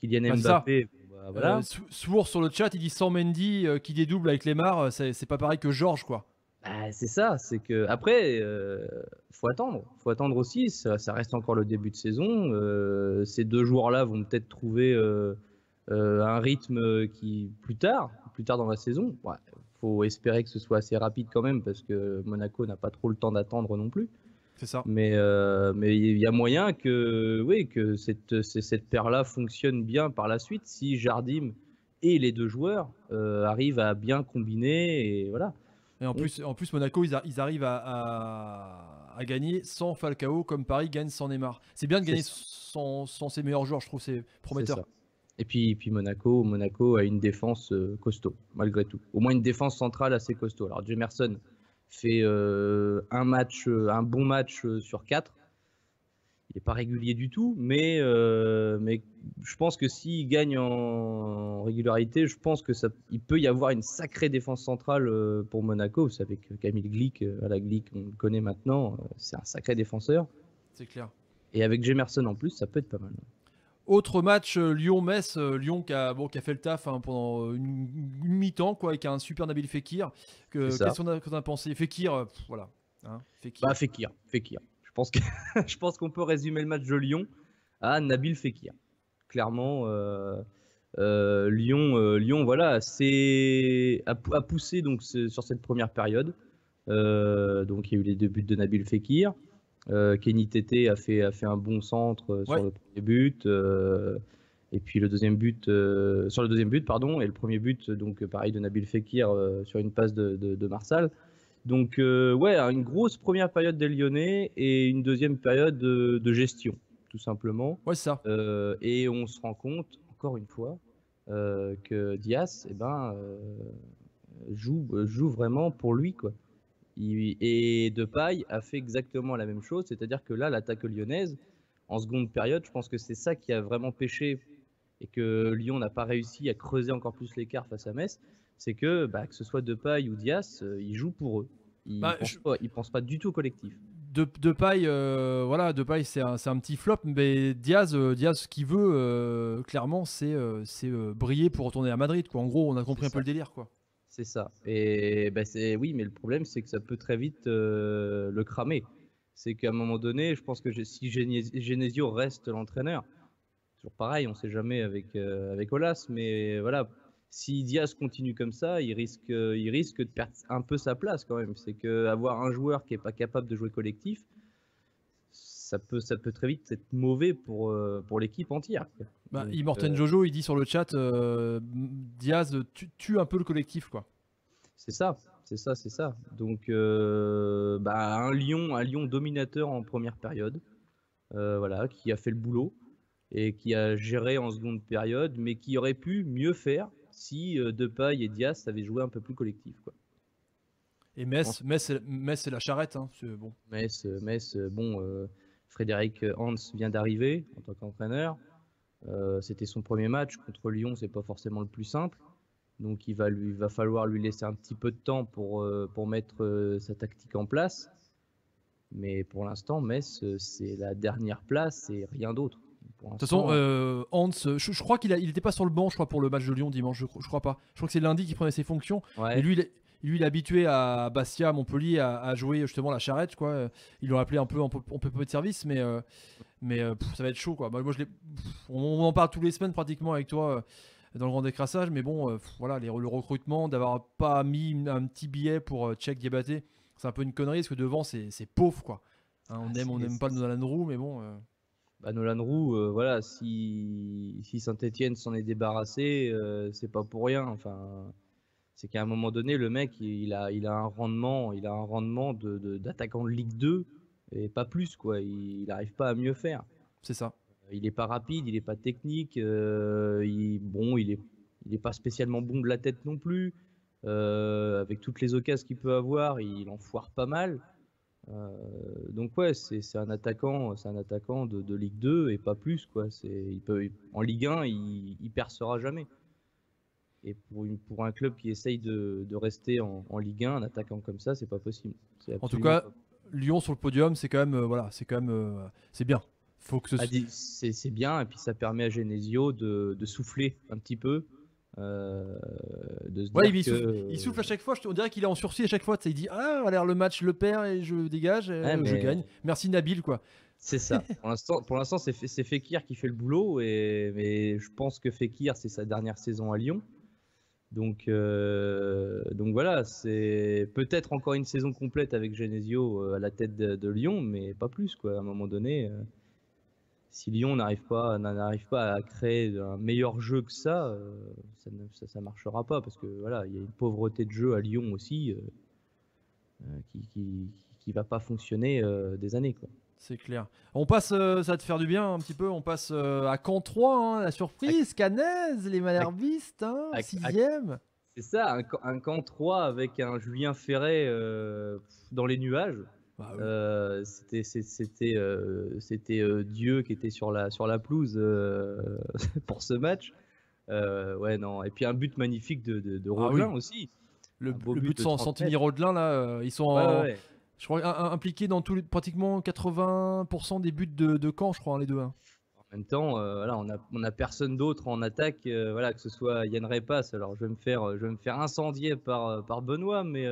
Kylian ah, Mbappé, euh, voilà. Euh, sur le chat, il dit sans Mendy euh, qui dédouble avec Lemar, c'est pas pareil que Georges quoi. Bah, c'est ça, c'est que après, faut attendre, faut attendre aussi. Ça, reste encore le début de saison. ces deux joueurs-là vont peut-être trouver un rythme qui plus tard, plus tard dans la saison. faut espérer que ce soit assez rapide quand même parce que Monaco n'a pas trop le temps d'attendre non plus ça. Mais euh, mais il y a moyen que oui que cette cette paire là fonctionne bien par la suite si Jardim et les deux joueurs euh, arrivent à bien combiner et voilà. Et en plus, en plus Monaco, ils, arrivent à, à, gagner sans Falcao, comme Paris gagne sans Neymar. C'est bien de gagner sans, ses meilleurs joueurs, je trouve, c'est prometteur. Et puis, puis Monaco, Monaco a une défense euh, costaud, malgré tout. Au moins une défense centrale assez costaud. Alors, Jemerson, fait euh, un match, euh, un bon match euh, sur quatre. Il n'est pas régulier du tout, mais, mais je pense que s'il gagne en, régularité, je pense que ça, il peut y avoir une sacrée défense centrale pour Monaco. Vous savez Camille Glick, à la Glick, on le connaît maintenant, c'est un sacré défenseur. C'est clair. Et avec Jemerson en plus, ça peut être pas mal. Autre match euh, Lyon-Metz, euh, Lyon qui a, bon, a fait le taf hein, pendant euh, une, mi-temps quoi, et un super Nabil Fekir. qu'est-ce qu'on a, qu'on pensé Fekir, voilà. Hein, bah, Fekir. Fekir, Je pense, que, *laughs* je qu'on peut résumer le match de Lyon à Nabil Fekir. Clairement, Lyon, Lyon, voilà, a, poussé donc sur cette première période. donc il y a eu les deux buts de Nabil Fekir. Euh, Kenny Tété a fait, a fait un bon centre euh, sur le premier but. Euh, et puis le deuxième but, sur le deuxième but, pardon, et le premier but, donc pareil, de Nabil Fekir sur une passe de, de, Marsal. Donc, ouais, hein, une grosse première période des Lyonnais et une deuxième période de, gestion, tout simplement. Ouais, ça. et on se rend compte, encore une fois, que Diaz eh ben, joue, joue vraiment pour lui, quoi. Et paille a fait exactement la même chose, c'est-à-dire que là, l'attaque lyonnaise, en seconde période, je pense que c'est ça qui a vraiment péché, et que Lyon n'a pas réussi à creuser encore plus l'écart face à Metz, c'est que bah, que ce soit paille ou Diaz, euh, ils jouent pour eux. Ils bah, ne pensent, pas du tout au collectif. De, paille, euh, voilà, de paille, c'est un, petit flop, mais Diaz, euh, Diaz, ce qu'il veut, clairement, c'est briller pour retourner à Madrid. Quoi. En gros, on a compris un peu le délire, quoi. C'est ça. Et ben, c'est oui, mais le problème, c'est que ça peut très vite euh, le cramer. C'est qu'à un moment donné, je pense que si Genesio reste l'entraîneur, toujours pareil, on ne sait jamais avec, euh, avec Olas, mais voilà, si Diaz continue comme ça, il risque, il risque de perdre un peu sa place quand même. C'est que avoir un joueur qui n'est pas capable de jouer collectif, ça peut, ça peut très vite être mauvais pour, euh, pour l'équipe entière. Bah, euh, Jojo, il dit sur le chat, euh, Diaz tue, un peu le collectif, quoi. C'est ça, c'est ça, c'est ça. Donc, bah, un lion un Lyon dominateur en première période, voilà, qui a fait le boulot et qui a géré en seconde période, mais qui aurait pu mieux faire si euh, Depay et Diaz avaient joué un peu plus collectif, quoi. Et Metz, Metz, Metz, c'est la charrette, hein, bon. Metz, Metz, bon. Frédéric Hans vient d'arriver en tant qu'entraîneur. Euh, c'était son premier match contre Lyon, c'est pas forcément le plus simple. Donc il va lui va falloir lui laisser un petit peu de temps pour, euh, pour mettre euh, sa tactique en place. Mais pour l'instant, Metz, c'est la dernière place et rien d'autre. De toute façon, Hans, je, crois qu'il n'était il pas sur le banc, je crois, pour le match de Lyon dimanche. Je, crois pas. Je crois que c'est lundi qu'il prenait ses fonctions. Et lui, il, lui, il est habitué à Bastia, Montpellier, à, jouer justement la charrette, quoi. Ils l'ont appelé un peu on peu, peu, de service, mais, euh, mais euh, ça va être chaud, quoi. Bah, moi, on, en parle tous les semaines pratiquement avec toi euh, dans le grand décrassage, mais bon, voilà, le recrutement, d'avoir pas mis un petit billet pour check Diabaté, c'est un peu une connerie, parce que devant, c'est pauvre, quoi. Hein, on ah, aime, on n'aime pas Nolan Roux, mais bon. Bah, Nolan Roux, voilà, si, si Saint-Etienne s'en est débarrassé, c'est pas pour rien, enfin c'est qu'à un moment donné, le mec, il a, il a un rendement, il a un rendement d'attaquant de, Ligue 2 et pas plus, quoi. Il n'arrive pas à mieux faire. C'est ça. Euh, il n'est pas rapide, il n'est pas technique. Euh, il, bon, il n'est il est pas spécialement bon de la tête non plus. Euh, avec toutes les occasions qu'il peut avoir, il en foire pas mal. donc ouais, c'est un attaquant, c'est un attaquant de, Ligue 2 et pas plus quoi. C'est, il peut, en Ligue 1, il, il percera jamais. Et pour, un club qui essaye de, rester en, Ligue 1, en attaquant comme ça, c'est pas possible. En tout cas, Lyon sur le podium, c'est quand même, euh, voilà, c'est quand même, euh, c'est bien. Faut que ce... Ah, c'est bien, et puis ça permet à Genesio de, souffler un petit peu. Euh, il, souffle, à chaque fois. on dirait qu'il est en sursis à chaque fois. Il dit Ah, l'air le match, le perd et je dégage, je gagne. Merci Nabil, quoi. C'est ça. *laughs* pour l'instant, c'est Fekir qui fait le boulot. Et, je pense que Fekir, c'est sa dernière saison à Lyon. Donc, euh, donc voilà, c'est peut-être encore une saison complète avec Genesio euh, à la tête de, Lyon, mais pas plus quoi. À un moment donné, euh, si Lyon n'arrive pas, n'arrive pas à créer un meilleur jeu que ça, ça, ne, marchera pas parce que voilà, il y a une pauvreté de jeu à Lyon aussi qui, qui, va pas fonctionner des années c'est clair. On passe, euh, ça va te faire du bien un petit peu, on passe euh, à camp 3, hein, la surprise, Canez, les Malherbistes, 6 hein, C'est ça, un, camp 3 avec un Julien Ferré euh, dans les nuages. Bah c'était c'était Dieu qui était sur la, sur la pelouse *laughs* pour ce match. ouais, non. Et puis un but magnifique de, de, ah aussi. Le, but, de santini Rodelin, là, ils sont je crois impliqué dans tout pratiquement 80% des buts de, camp, je crois, hein, les deux. Hein. En même temps, euh, on n'a on a personne d'autre en attaque, euh, voilà, que ce soit Yann Repas. Alors, je vais me faire, je me faire incendier par, euh, par Benoît, mais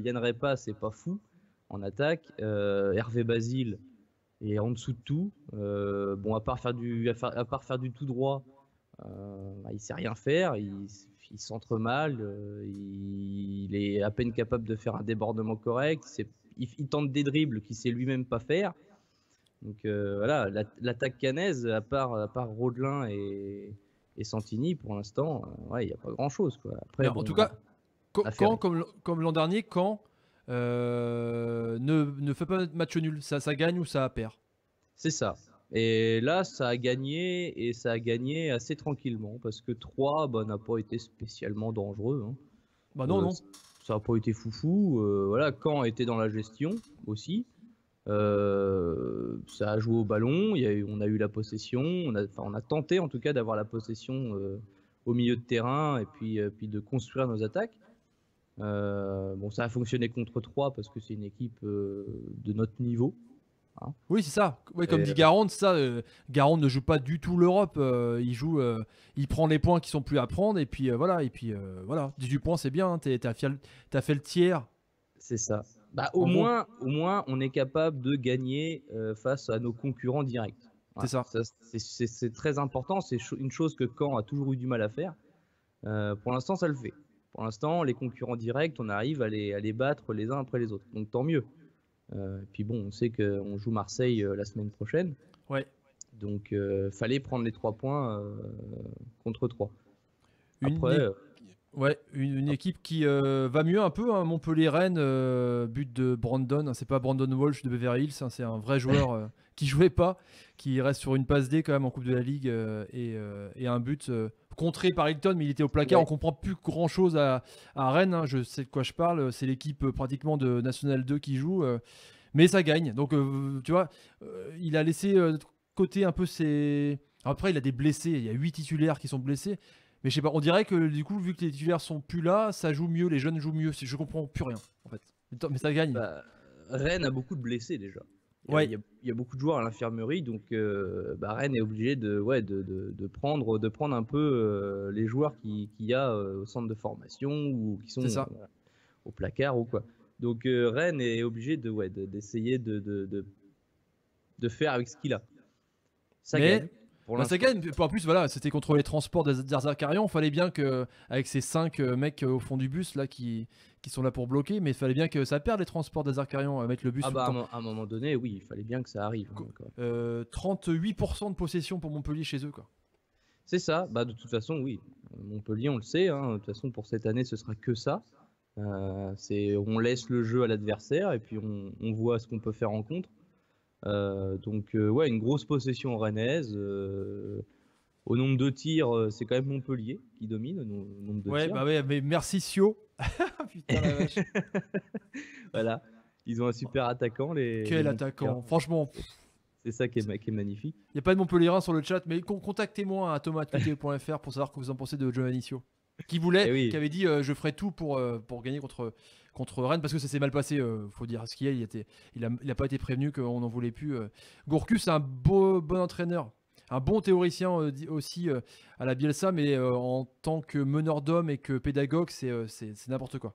Yann Repas, c'est pas fou en attaque. Hervé Basile est en dessous de tout. bon, à part faire du, à, part faire du tout droit, bah, il sait rien faire. Il, centre mal. Il, est à peine capable de faire un débordement correct. c'est il, tente des dribbles qu'il sait lui-même pas faire. Donc euh, voilà, l'attaque canaise, à part, à part Rodelin et, et Santini, pour l'instant, euh, il y n'y a pas grand-chose. en tout cas, quand, comme, comme l'an dernier, quand euh, ne, ne, fait pas match nul, ça, ça gagne ou ça perd C'est ça. Et là, ça a gagné et ça a gagné assez tranquillement parce que 3 bah, n'a pas été spécialement dangereux. Hein. Bah non, non ça n'a pas été foufou. Euh, voilà, quand était dans la gestion aussi. Euh, ça a joué au ballon, on a eu la possession, on a, tenté en tout cas d'avoir la possession euh, au milieu de terrain et puis, puis de construire nos attaques. bon, ça a fonctionné contre 3 parce que c'est une équipe de notre niveau, Hein. Oui, c'est ça. comme dit euh, Garand ça, euh, ne joue pas du tout l'Europe. Euh, il joue, il prend les points qui sont plus à prendre et puis voilà, et puis voilà, 18 points, c'est bien. Hein, t'as fait, le tiers. C'est ça. Bah, au, moins, au moins, on est capable de gagner face à nos concurrents directs. C'est ça. c'est très important. C'est une chose que Caen a toujours eu du mal à faire. pour l'instant, ça le fait. Pour l'instant, les concurrents directs, on arrive à les, à les battre les uns après les autres. Donc tant mieux et euh, puis bon, on sait qu'on joue Marseille euh, la semaine prochaine. Ouais. Donc, euh, fallait prendre les trois points contre trois. Après, une, ouais, une, ah. équipe qui va mieux un peu. Hein. Montpellier-Rennes, but de Brandon. Hein. c'est pas Brandon Walsh de Beverly Hills. Hein. c'est un vrai joueur *laughs* qui jouait pas, qui reste sur une passe D quand même en Coupe de la Ligue et, et, un but contré par Hilton, mais il était au placard. On comprend plus grand chose à, Rennes. Hein. Je sais de quoi je parle. C'est l'équipe euh, pratiquement de National 2 qui joue, euh. mais ça gagne. Donc, euh, tu vois, il a laissé de côté un peu ses. après, il a des blessés. Il y a huit titulaires qui sont blessés. Mais je sais pas, on dirait que du coup, vu que les titulaires sont plus là, ça joue mieux, les jeunes jouent mieux. Je comprends plus rien, en fait. Mais ça gagne. Bah, Rennes a beaucoup de blessés déjà. Il ouais. y, y, a beaucoup de joueurs à l'infirmerie, donc euh, bah, Rennes est obligé de, ouais, de, de, prendre, de prendre un peu euh, les joueurs qu'il qui y a euh, au centre de formation ou qui sont au placard ou quoi. Donc Rennes est obligé de, ouais, d'essayer de, de, de, faire avec ce qu'il a. Ça Mais... Pour bah, ça En plus, voilà, c'était contre les transports des Carian. Il fallait bien que, avec ces 5 mecs au fond du bus là, qui, qui sont là pour bloquer, mais il fallait bien que ça perde les transports des Arcarians, euh, mettre le bus. Ah bah, à un moment donné, oui, il fallait bien que ça arrive. 38% hein, euh, de possession pour Montpellier chez eux, quoi. C'est ça, bah de toute façon, oui. Montpellier, on le sait, hein. de toute façon, pour cette année, ce sera que ça. Euh, c'est, on laisse le jeu à l'adversaire et puis on, voit ce qu'on peut faire en contre. donc, ouais, une grosse possession rennaise. Au nombre de tirs, c'est quand même Montpellier qui domine. Au nombre de ouais, Bah ouais, merci Sio *laughs* Putain la vache. *laughs* voilà. Ils ont un super attaquant. Les, Quel attaquant Franchement. C'est ça qui est, est magnifique. Il n'y a pas de Montpellierain sur le chat, mais contactez-moi à thomas.fr pour savoir ce que vous en pensez de Giovannicio. Qui voulait, eh qui avait dit euh, je ferai tout pour, euh, pour gagner contre, contre Rennes, parce que ça s'est mal passé, euh, faut dire ce qu'il est. Il n'a pas été prévenu qu'on en voulait plus. gourcus c'est un beau, bon entraîneur un bon théoricien euh, aussi euh, à la Bielsa, mais euh, en tant que meneur d'hommes et que pédagogue, c'est n'importe quoi.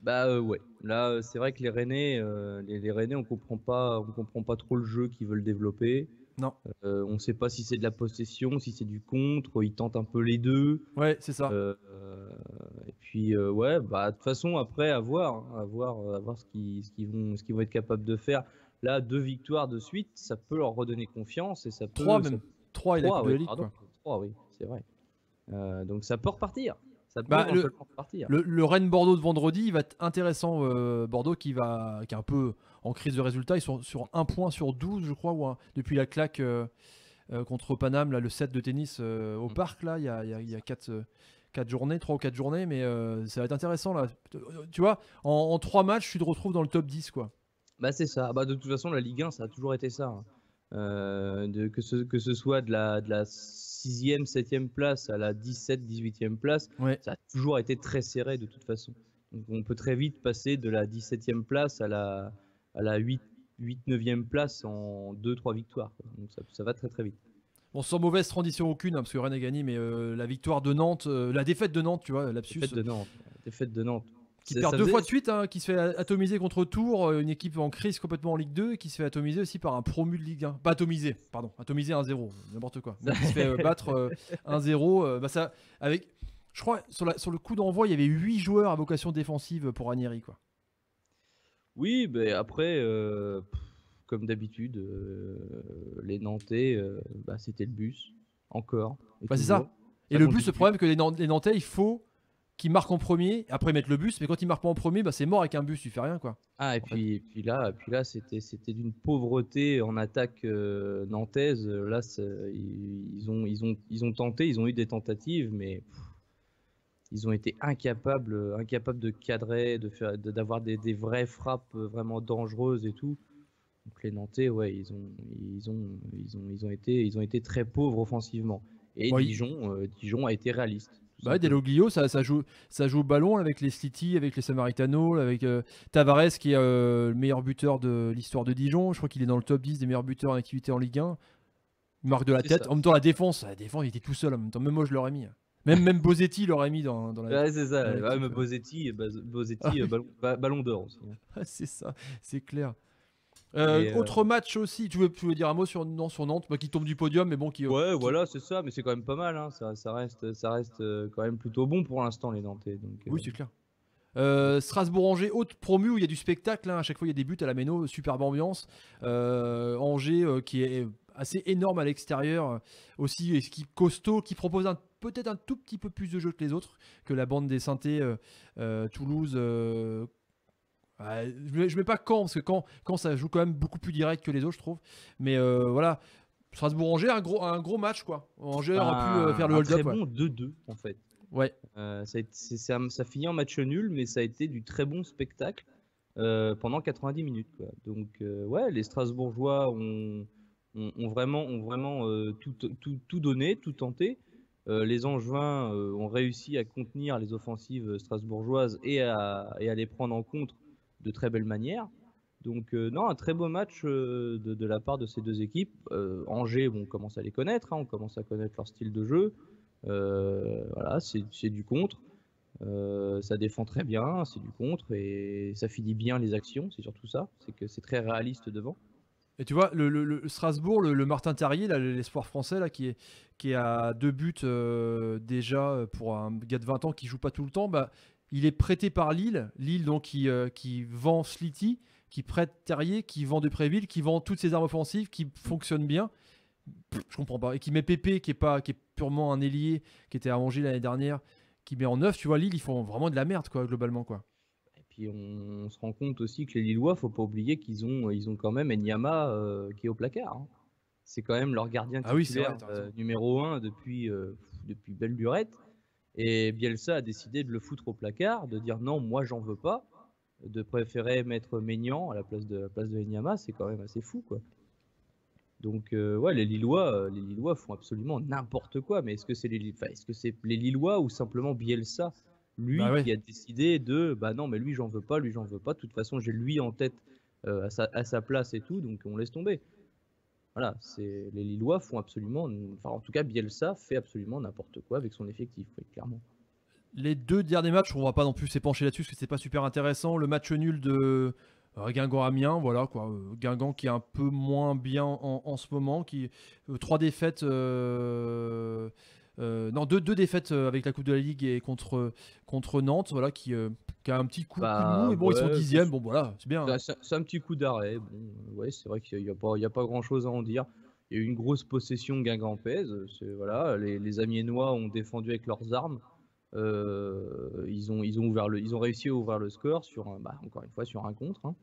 Bah ouais, là c'est vrai que les Rennais, les, on comprend pas, on comprend pas trop le jeu qu'ils veulent développer. Non. Euh, on sait pas si c'est de la possession, si c'est du contre. Ils tentent un peu les deux. Ouais, c'est ça. et puis ouais, bah de toute façon après à voir, hein, à voir, ce vont, ce qu'ils vont être capables de faire. Là, deux victoires de suite, ça peut leur redonner confiance et ça peut. Trois même. Trois, il a oui, Trois, oui, c'est vrai. Euh, donc ça peut repartir. Bah, le, Rennes Bordeaux de vendredi, il va être intéressant. Euh, Bordeaux qui va qui est un peu en crise de résultats. Ils sont sur un point sur 12, je crois, ou depuis la claque euh, contre Paname, là, le set de tennis au mm. parc, là, il y a, quatre, journées, 3 ou 4 journées, mais ça va être intéressant là. Tu vois, en, trois 3 matchs, tu te retrouves dans le top 10 quoi. Bah c'est ça. Bah de toute façon la Ligue 1 ça a toujours été ça. Hein. Euh, de, que, ce, que ce soit de la, de la 6e, 7e place à la 17, 18e place, ça a toujours été très serré de toute façon. Donc on peut très vite passer de la 17e place à la, à la 8, 8 9e place en 2-3 victoires. Donc ça, va très très vite. Bon, sans mauvaise transition aucune, hein, parce que rien n'est gagné, mais euh, la victoire de Nantes, euh, la défaite de Nantes, tu vois, La Défaite de Nantes. Défaite de Nantes qui perd deux fois de suite, hein, qui se fait atomiser contre Tours, euh, une équipe en crise complètement en Ligue 2, et qui se fait atomiser aussi par un promu de Ligue 1. Pas atomiser, pardon, atomiser 1-0, n'importe quoi. *laughs* qui se fait euh, battre 1-0. Euh, bah ça, avec, je crois, sur, sur le coup d'envoi, il y avait 8 joueurs à vocation défensive pour Ranieri. Quoi. Oui, mais ben, après, comme d'habitude, les Nantais, bah, c'était le bus, encore. Bah, c'est ça. Et le plus, le problème, que les, Nantais, il faut qui marque en premier, après mettre le bus, mais quand il marque pas en premier, bah, c'est mort avec un bus, il fait rien quoi. Ah et puis, puis, là, puis là c'était c'était d'une pauvreté en attaque euh, nantaise. Là ils ont ils ont ils ont tenté, ils ont eu des tentatives, mais ils ont été incapables incapables de cadrer, de d'avoir des, vraies frappes vraiment dangereuses et tout. Donc les Nantais, ouais, ils ont ils ont ils ont ils ont été ils ont été très pauvres offensivement. Et Dijon euh, Dijon a été réaliste. Bah, Deloglio, ça, ça, joue, ça joue au ballon avec les City, avec les Samaritano, avec euh, Tavares qui est euh, le meilleur buteur de l'histoire de Dijon. Je crois qu'il est dans le top 10 des meilleurs buteurs en activité en Ligue 1. Il marque de la tête. En même temps, la défense, la défense, il était tout seul en même temps. Même moi, je l'aurais mis. Même, même Bozetti l'aurait mis dans, dans la. Ouais, c'est ça. Ouais, Bozetti, euh, ah ballon, ballon d'or *laughs* c'est ça, c'est clair. Euh, euh, autre match aussi, tu veux, tu veux dire un mot sur, non, sur Nantes, bah, qui tombe du podium, mais bon, qui. Ouais, voilà, c'est ça, mais c'est quand même pas mal. Hein. Ça, ça, reste, ça reste euh, quand même plutôt bon pour l'instant, les Nantais. Donc, oui, c'est clair. Strasbourg-Angers, haute promu où il y a du spectacle. Hein. À chaque fois, il y a des buts à la méno, superbe ambiance. Angers qui est assez énorme à l'extérieur aussi, et qui costaud, qui propose peut-être un tout petit peu plus de jeu que les autres, que la bande des synthés Toulouse, bah, je, ne mets pas quand, parce que quand, quand ça joue quand même beaucoup plus direct que les autres, je trouve. Mais euh, voilà, Strasbourg-Angers, un gros, un gros match, quoi. Angers a pu euh, faire le bah, hold-up. bon 2-2, en fait. Ouais. Euh, ça, ça, finit en match nul, mais ça a été du très bon spectacle pendant 90 minutes, Donc, ouais, les Strasbourgeois ont, ont, vraiment, ont vraiment tout, tout, tout, donné, tout tenté. les Angevins ont réussi à contenir les offensives strasbourgeoises et à, et à les prendre en compte de très belle manière. Donc euh, non, un très beau match euh, de, la part de ces deux équipes. Euh, Angers, bon, on commence à les connaître, hein, on commence à connaître leur style de jeu. voilà, c'est du contre. ça défend très bien, c'est du contre et ça finit bien les actions. C'est surtout ça, c'est que c'est très réaliste devant. Et tu vois, le, Strasbourg, le, Martin Terrier, l'espoir français, là, qui, est, qui a deux buts déjà pour un gars de 20 ans qui joue pas tout le temps, bah, il est prêté par Lille, Lille donc qui, euh, qui vend Slity, qui prête Terrier, qui vend préville qui vend toutes ses armes offensives, qui fonctionne bien. je comprends pas. Et qui met Pépé, qui est, pas, qui est purement un ailier, qui était à Angers l'année dernière, qui met en neuf. Tu vois, Lille, ils font vraiment de la merde, quoi, globalement, quoi. Et puis on, se rend compte aussi que les Lillois, faut pas oublier qu'ils ont, ils ont quand même Enyama euh, qui est au placard. Hein. C'est quand même leur gardien titulaire ah oui, euh, numéro un depuis, depuis belle lurette. Et Bielsa a décidé de le foutre au placard, de dire non, moi j'en veux pas, de préférer mettre Maignan à la place de la place de Enyama, c'est quand même assez fou quoi. Donc euh, ouais, les Lillois, euh, les Lillois font absolument n'importe quoi. Mais est-ce que c'est les, est-ce que c'est les Lillois ou simplement Bielsa, lui bah qui a décidé de, bah non, mais lui j'en veux pas, lui j'en veux pas. De toute façon, j'ai lui en tête euh, à, sa, place et tout, donc on laisse tomber c'est les Lillois font absolument, enfin en tout cas Bielsa fait absolument n'importe quoi avec son effectif, clairement. Les deux derniers matchs, on va pas non plus s'épancher là-dessus parce que c'est pas super intéressant. Le match nul de euh, Guingamp Amiens, voilà quoi. Euh, Guingamp qui est un peu moins bien en, ce moment, qui euh, trois défaites. Euh, non, deux, deux, défaites euh, avec la Coupe de la Ligue et contre, contre Nantes, voilà, qui, euh, qui a un petit coup, bah, de mou, bon, ils sont dixièmes, bon voilà, c'est bien. Hein. Bah, c'est un petit coup d'arrêt, bon, ouais, c'est vrai qu'il n'y a, pas, il a pas grand chose à en dire. Il y a eu une grosse possession guingampèse, voilà, les, les Amiénois ont défendu avec leurs armes. ils, ont, ils, ont ouvert le, ils ont réussi à ouvrir le score sur bah, encore une fois sur un contre. Hein.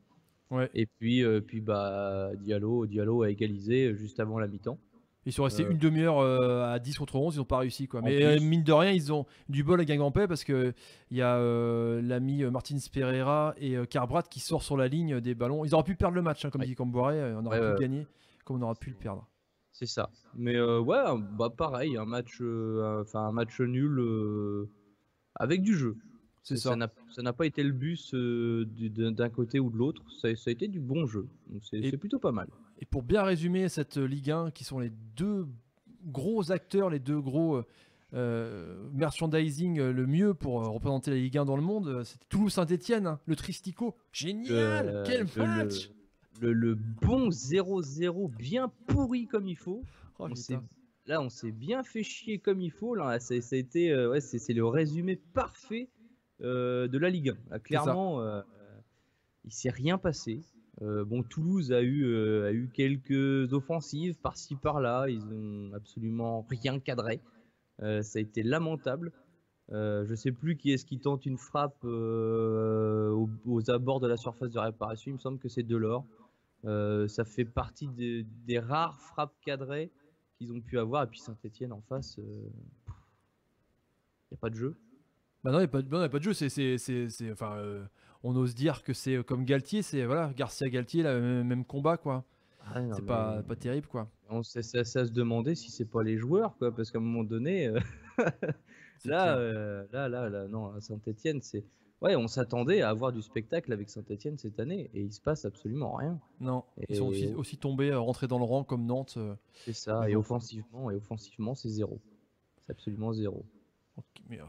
Ouais. Et puis, puis bah, Diallo, Diallo a égalisé juste avant la mi-temps. Ils sont restés euh. une demi-heure euh, à 10 contre 11, ils n'ont pas réussi. Quoi. Mais euh, mine de rien, ils ont du bol à paix parce qu'il y a l'ami Martins Pereira et Carbrat qui sortent sur la ligne des ballons. Ils auraient pu perdre le match, hein, comme dit on aurait pu gagner comme on aurait pu le perdre. C'est ça. Mais ouais, bah, pareil, un match, enfin un match nul avec du jeu. C'est ça. Ça n'a pas été le bus d'un côté ou de l'autre. Ça, a été du bon jeu. c'est plutôt pas mal. Et pour bien résumer cette Ligue 1, qui sont les deux gros acteurs, les deux gros euh, euh, merchandising euh, le mieux pour représenter la Ligue 1 dans le monde, c'était Toulouse-Saint-Etienne, hein, le Tristico. Génial Quel match le, bon 0-0 bien pourri comme il faut. Oh, là, on s'est bien fait chier comme il faut. Là, hein, ça, a été, ouais, c'est le résumé parfait de la Ligue 1. clairement, il s'est rien passé. Euh, bon, Toulouse a eu, euh, a eu quelques offensives par-ci par-là. Ils n'ont absolument rien cadré. Euh, ça a été lamentable. je ne sais plus qui est-ce qui tente une frappe aux, abords de la surface de réparation. Il me semble que c'est Delors. ça fait partie des rares frappes cadrées qu'ils ont pu avoir. Et puis Saint-Etienne en face, il n'y a pas de jeu. Bah non, il n'y a, a, pas de jeu. C'est, enfin, on ose dire que c'est euh, comme Galtier, c'est voilà, Garcia Galtier, le même combat quoi. Ah c'est pas, terrible quoi. On s'est ça, se demander si c'est pas les joueurs quoi, parce qu'à un moment donné, euh, *laughs* là, euh, là, là, là, non, à Saint-Etienne, c'est ouais, on s'attendait à avoir du spectacle avec Saint-Etienne cette année et il se passe absolument rien. Non, ils sont aussi, tombés, rentrés dans le rang comme Nantes. C'est ça, et offensivement, et offensivement, c'est zéro, c'est absolument zéro.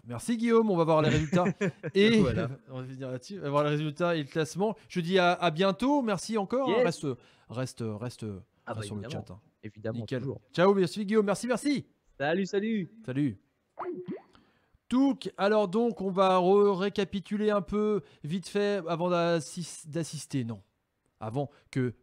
Merci Guillaume, on va voir les résultats. et les résultats et le classement. Je dis à, bientôt, merci encore. Hein. Reste, reste, reste, ah bah, sur le chat. Hein. Évidemment. Toujours. Ciao, merci Guillaume, merci, merci. Salut, salut. Salut. Touk, alors donc, on va récapituler un peu vite fait avant d'assister, non, avant que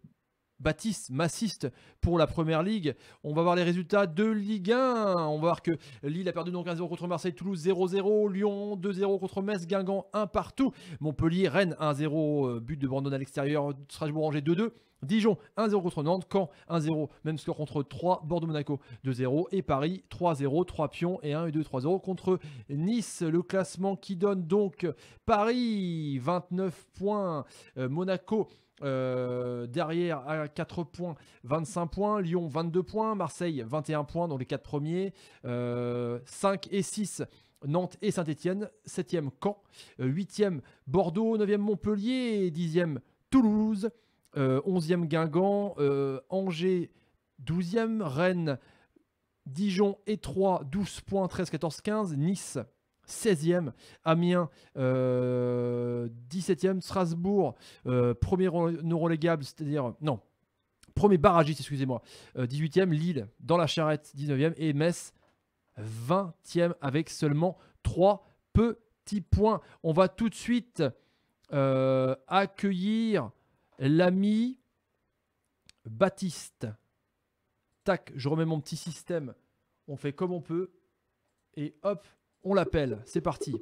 Baptiste, massiste pour la première ligue. On va voir les résultats de Ligue 1. On va voir que Lille a perdu donc 1-0 contre Marseille, Toulouse 0-0, Lyon 2-0 contre Metz, Guingamp 1 partout, Montpellier, Rennes 1-0, euh, but de Brandon à l'extérieur, Strasbourg-Angers 2-2. Dijon 1-0 contre Nantes, Caen 1-0, même score contre 3, Bordeaux-Monaco 2-0 et Paris 3-0, 3 pions et 1 et 2 3-0 contre Nice. Le classement qui donne donc Paris 29 points, euh, Monaco euh, derrière, à 4 points, 25 points. Lyon, 22 points. Marseille, 21 points dans les 4 premiers. 5 euh, et 6. Nantes et Saint-Etienne, 7e Caen, 8e euh, Bordeaux, 9e Montpellier, 10e Toulouse, 11e Guingamp, Angers, 12e Rennes, Dijon et 3, 12 points, 13, 14, 15, Nice, 16e, Amiens, 17e, euh, Strasbourg, euh, premier non relégable, c'est-à-dire, non, premier barragiste, excusez-moi, 18e, euh, Lille, dans la charrette, 19e, et Metz, 20e, avec seulement 3 petits points. On va tout de suite accueillir l'ami Baptiste. Tac, je remets mon petit système. On fait comme on peut. Et hop, on l'appelle, c'est parti.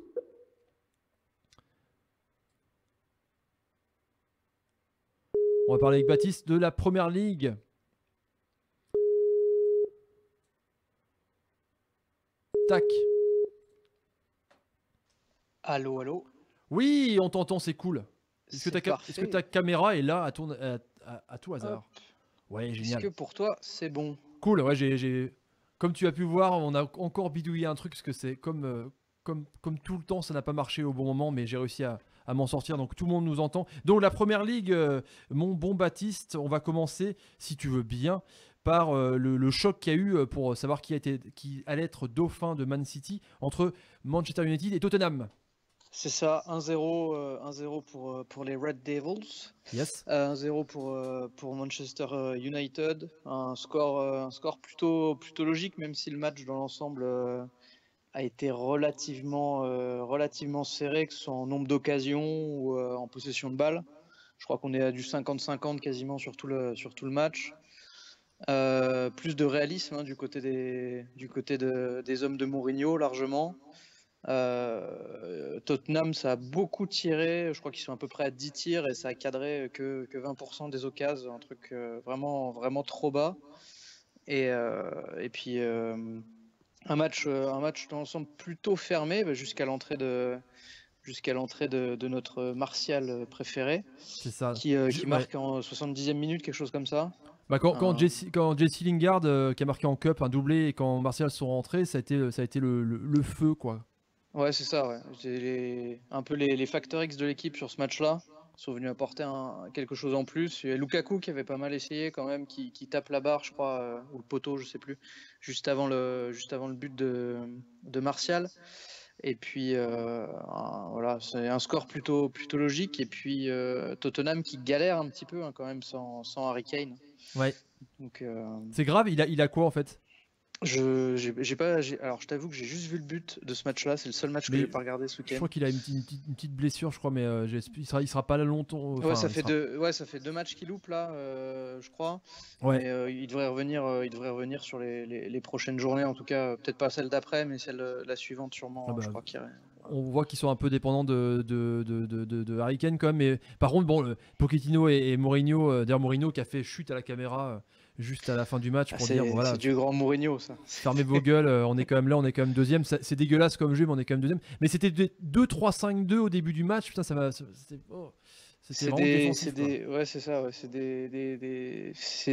On va parler avec Baptiste de la première ligue. Tac. Allô, allô. Oui, on t'entend, c'est cool. Est-ce que, ta caméra est là à, tout hasard génial. Est-ce que pour toi, c'est bon Cool, ouais, j'ai comme tu as pu voir, on a encore bidouillé un truc parce que c'est comme, euh, comme, comme tout le temps, ça n'a pas marché au bon moment, mais j'ai réussi à, m'en sortir. Donc tout le monde nous entend. Donc la première ligue, euh, mon bon Baptiste, on va commencer, si tu veux bien, par euh, le, choc qu'il y a eu pour savoir qui, a été, qui allait être dauphin de Man City entre Manchester United et Tottenham. C'est ça, 1-0 euh, euh, pour, les Red Devils. Yes. 1-0 euh, pour, pour Manchester United. Un score, un score plutôt, plutôt logique, même si le match dans l'ensemble a été relativement, relativement serré, que ce soit en nombre d'occasions ou en possession de balles. Je crois qu'on est à du 50-50 quasiment sur tout le, sur tout le match. plus de réalisme hein, du côté, des, du côté des hommes de Mourinho, largement. Euh, Tottenham, ça a beaucoup tiré. Je crois qu'ils sont à peu près à 10 tirs et ça a cadré que, 20% des occasions. Un truc euh, vraiment, vraiment trop bas. Et, euh, puis, un match, un match dans l'ensemble plutôt fermé bah, jusqu'à l'entrée de. Jusqu'à l'entrée de, notre Martial préféré, ça. qui, marque en 70e minute, quelque chose comme ça. Bah, hein. quand, Jesse, quand, Lingard, qui a marqué en cup, un doublé, et quand Martial sont rentrés, ça a été, ça a été le feu, quoi. Ouais, c'est ça. Ouais. Un peu les, les facteurs X de l'équipe sur ce match-là sont venus apporter un... quelque chose en plus. a Lukaku qui avait pas mal essayé quand même, qui, tape la barre, je crois, euh, ou le poteau, je sais plus, juste avant le, juste avant le but de, Martial. Et puis euh, voilà, c'est un score plutôt plutôt logique. Et puis euh, Tottenham qui galère un petit peu hein, quand même sans, sans Harry Kane. Ouais. c'est grave. Il a il a quoi en fait je j'ai pas alors je t'avoue que j'ai juste vu le but de ce match-là, c'est le seul match que j'ai pas regardé ce week-end. Je crois qu'il a une, petite blessure, je crois, mais euh, il sera sera pas là longtemps. ouais, ça fait deux ouais ça fait deux matchs qu'il loupe là, euh, je crois. Ouais. Mais, euh, il devrait revenir il devrait revenir sur les, les, prochaines journées en tout cas, peut-être pas celle d'après, mais celle la suivante sûrement. Ah bah, on voit qu'ils sont un peu dépendants de, de, de, de, Harry Kane quand même. Mais par contre, bon, Pochettino et, et Mourinho, d'ailleurs Mourinho qui a fait chute à la caméra juste à la fin du match pour dire voilà. C'est du grand Mourinho ça. Fermez vos gueules, euh, on est quand même là, on est quand même deuxième. C'est dégueulasse comme jeu, mais on est quand même deuxième. Mais c'était 2-3-5-2 au début du match, putain, ça m'a. C'est c'est ça, c'est des,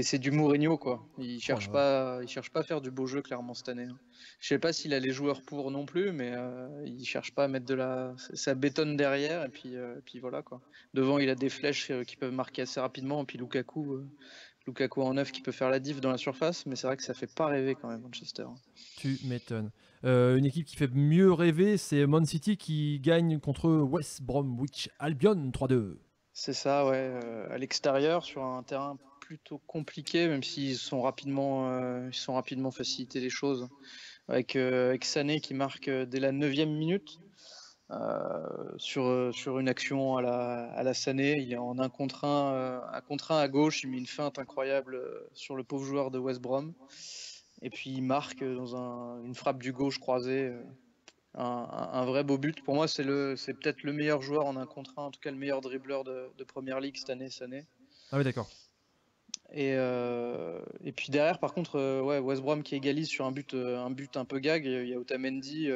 c'est du Mourinho quoi. Il cherche pas, il cherche pas à faire du beau jeu clairement cette année. Hein. Je sais pas s'il a les joueurs pour non plus, mais euh, il cherche pas à mettre de la, ça bétonne derrière et puis, euh, puis voilà quoi. Devant il a des flèches qui peuvent marquer assez rapidement et puis Lukaku, Lukaku en neuf qui peut faire la diff dans la surface, mais c'est vrai que ça fait pas rêver quand même Manchester. Hein. Tu m'étonnes. Euh, une équipe qui fait mieux rêver, c'est Man City qui gagne contre West Bromwich Albion 3-2. C'est ça, ouais, euh, à l'extérieur sur un terrain plutôt compliqué, même s'ils sont rapidement, euh, ils sont rapidement facilité les choses avec, avec qui marque dès la neuvième minute. Euh, sur, euh, sur une action à la, à Sané, il en euh, un contre un, à gauche, il met une feinte incroyable sur le pauvre joueur de West Brom. Et puis il marque dans une frappe du gauche croisée. Un, vrai beau but. Pour moi, c'est peut-être le meilleur joueur en un contre un, en tout cas le meilleur dribbleur de, de première ligue cette année, Ah oui, d'accord. Et, et puis derrière, par contre, ouais, West Brom qui égalise sur un but, un but un peu gag. Il y a Otamendi,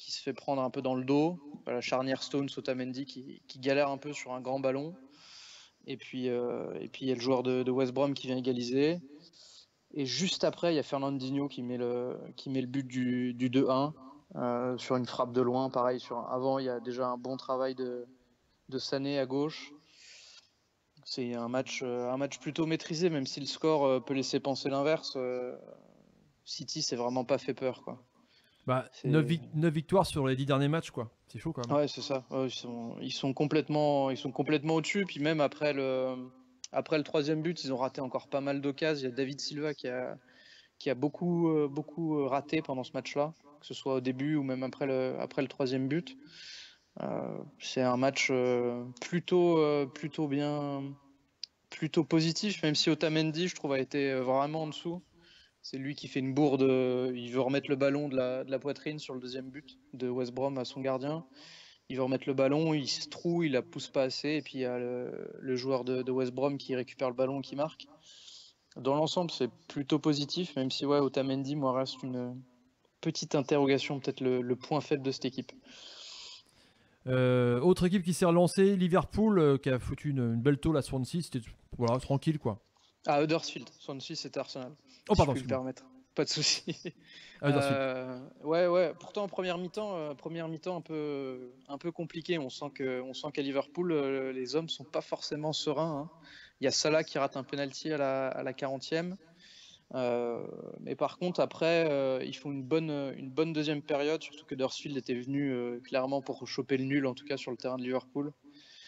qui se fait prendre un peu dans le dos. La charnière Stone, Sotamendi qui, galère un peu sur un grand ballon. Et puis, euh, et puis il y a le joueur de, West Brom qui vient égaliser. Et juste après, il y a Fernandinho qui met le, qui met le but du, 2-1 euh, sur une frappe de loin. Pareil, sur, avant, il y a déjà un bon travail de, de Sané à gauche. C'est un match, euh, un match plutôt maîtrisé, même si le score peut laisser penser l'inverse. City, s'est vraiment pas fait peur. Quoi. Bah, 9, victoires sur les 10 derniers matchs, quoi. C'est chaud quand Ouais, c'est ça. ils, sont, ils, sont, complètement, ils sont complètement au-dessus. Puis même après le, après le troisième but, ils ont raté encore pas mal d'occasions. Il y a David Silva qui a, qui a beaucoup, euh, beaucoup euh, raté pendant ce match-là, que ce soit au début ou même après le, après le troisième but. Euh, c'est un match plutôt, plutôt bien, plutôt positif, même si Otamendi, je trouve, a été vraiment en dessous. C'est lui qui fait une bourde. Euh, il veut remettre le ballon de la, poitrine sur le deuxième but de West Brom à son gardien. Il veut remettre le ballon, il se trouve, il la pousse pas assez. Et puis il y a le, joueur de, West Brom qui récupère le ballon, qui marque. Dans l'ensemble, c'est plutôt positif, même si ouais, Otamendi, moi, reste une petite interrogation, peut-être le, point faible de cette équipe. Euh, autre équipe qui s'est relancée, Liverpool, euh, qui a foutu une, belle tôle à Swansea. C'était tranquille, quoi. À Huddersfield. Swansea, c'était Arsenal. Oh, je me permettre. Pas de souci. *laughs* Ah euh, ouais, ouais. Pourtant, en première mi-temps, euh, première mi-temps un peu, un peu compliqué. On sent que, on sent qu'à Liverpool, euh, les hommes sont pas forcément sereins. Hein. Il y a Salah qui rate un penalty à la, à la 40e. mais par contre, après, ils font une bonne, une bonne deuxième période, surtout que Dursfield était venu clairement pour choper le nul, en tout cas sur le terrain de Liverpool.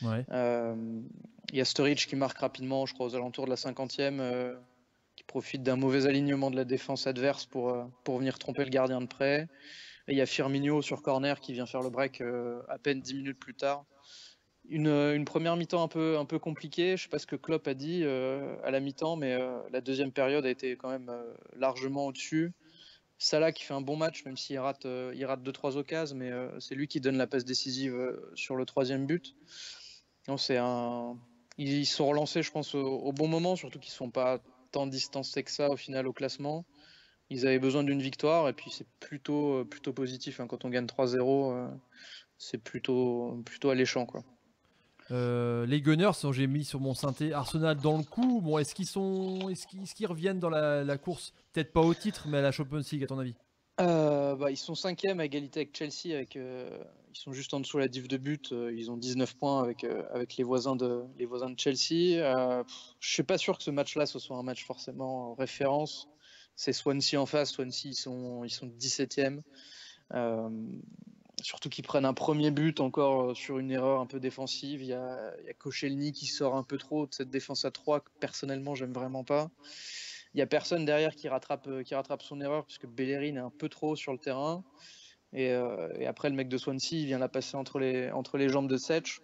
Il y a Sturridge qui marque rapidement, je crois, aux alentours de la 50e qui profite d'un mauvais alignement de la défense adverse pour, euh, pour venir tromper le gardien de près. Et il y a Firmino sur corner qui vient faire le break euh, à peine 10 minutes plus tard. Une, euh, une première mi-temps un peu, un peu compliquée, je ne sais pas ce que Klopp a dit à la mi-temps, mais la deuxième période a été quand même largement au-dessus. Salah qui fait un bon match, même s'il rate, il rate deux trois occasions, mais c'est lui qui donne la passe décisive sur le troisième but. Non, c'est un. Ils sont relancés, je pense, au, bon moment, surtout qu'ils ne sont pas distance distancé que ça au final au classement. Ils avaient besoin d'une victoire et puis c'est plutôt, euh, plutôt positif. Hein. Quand on gagne 3-0, euh, c'est plutôt, plutôt alléchant. Quoi. Euh, les Gunners, oh, j'ai mis sur mon synthé Arsenal dans le coup. Bon, est-ce qu'ils sont, est-ce qu'ils, reviennent dans la, course Peut-être pas au titre, mais à la Champions League, à ton avis bah, Ils sont cinquième à égalité avec Chelsea, avec, ils sont juste en dessous de la div de but. Euh, ils ont 19 points avec, euh, avec les, voisins de, les voisins de Chelsea. Je euh, je suis pas sûr que ce match-là, ce soit un match forcément en référence. C'est Swansea en face. Swansea, ils sont, ils sont 17e. surtout qu'ils prennent un premier but encore sur une erreur un peu défensive. Il y a, il qui sort un peu trop de cette défense à 3 que personnellement, j'aime vraiment pas. Il n'y a personne derrière qui rattrape, qui rattrape son erreur puisque Bellerin est un peu trop sur le terrain. Euh, et, après, le mec de Swansea, vient la passer entre les, entre les jambes de Setch.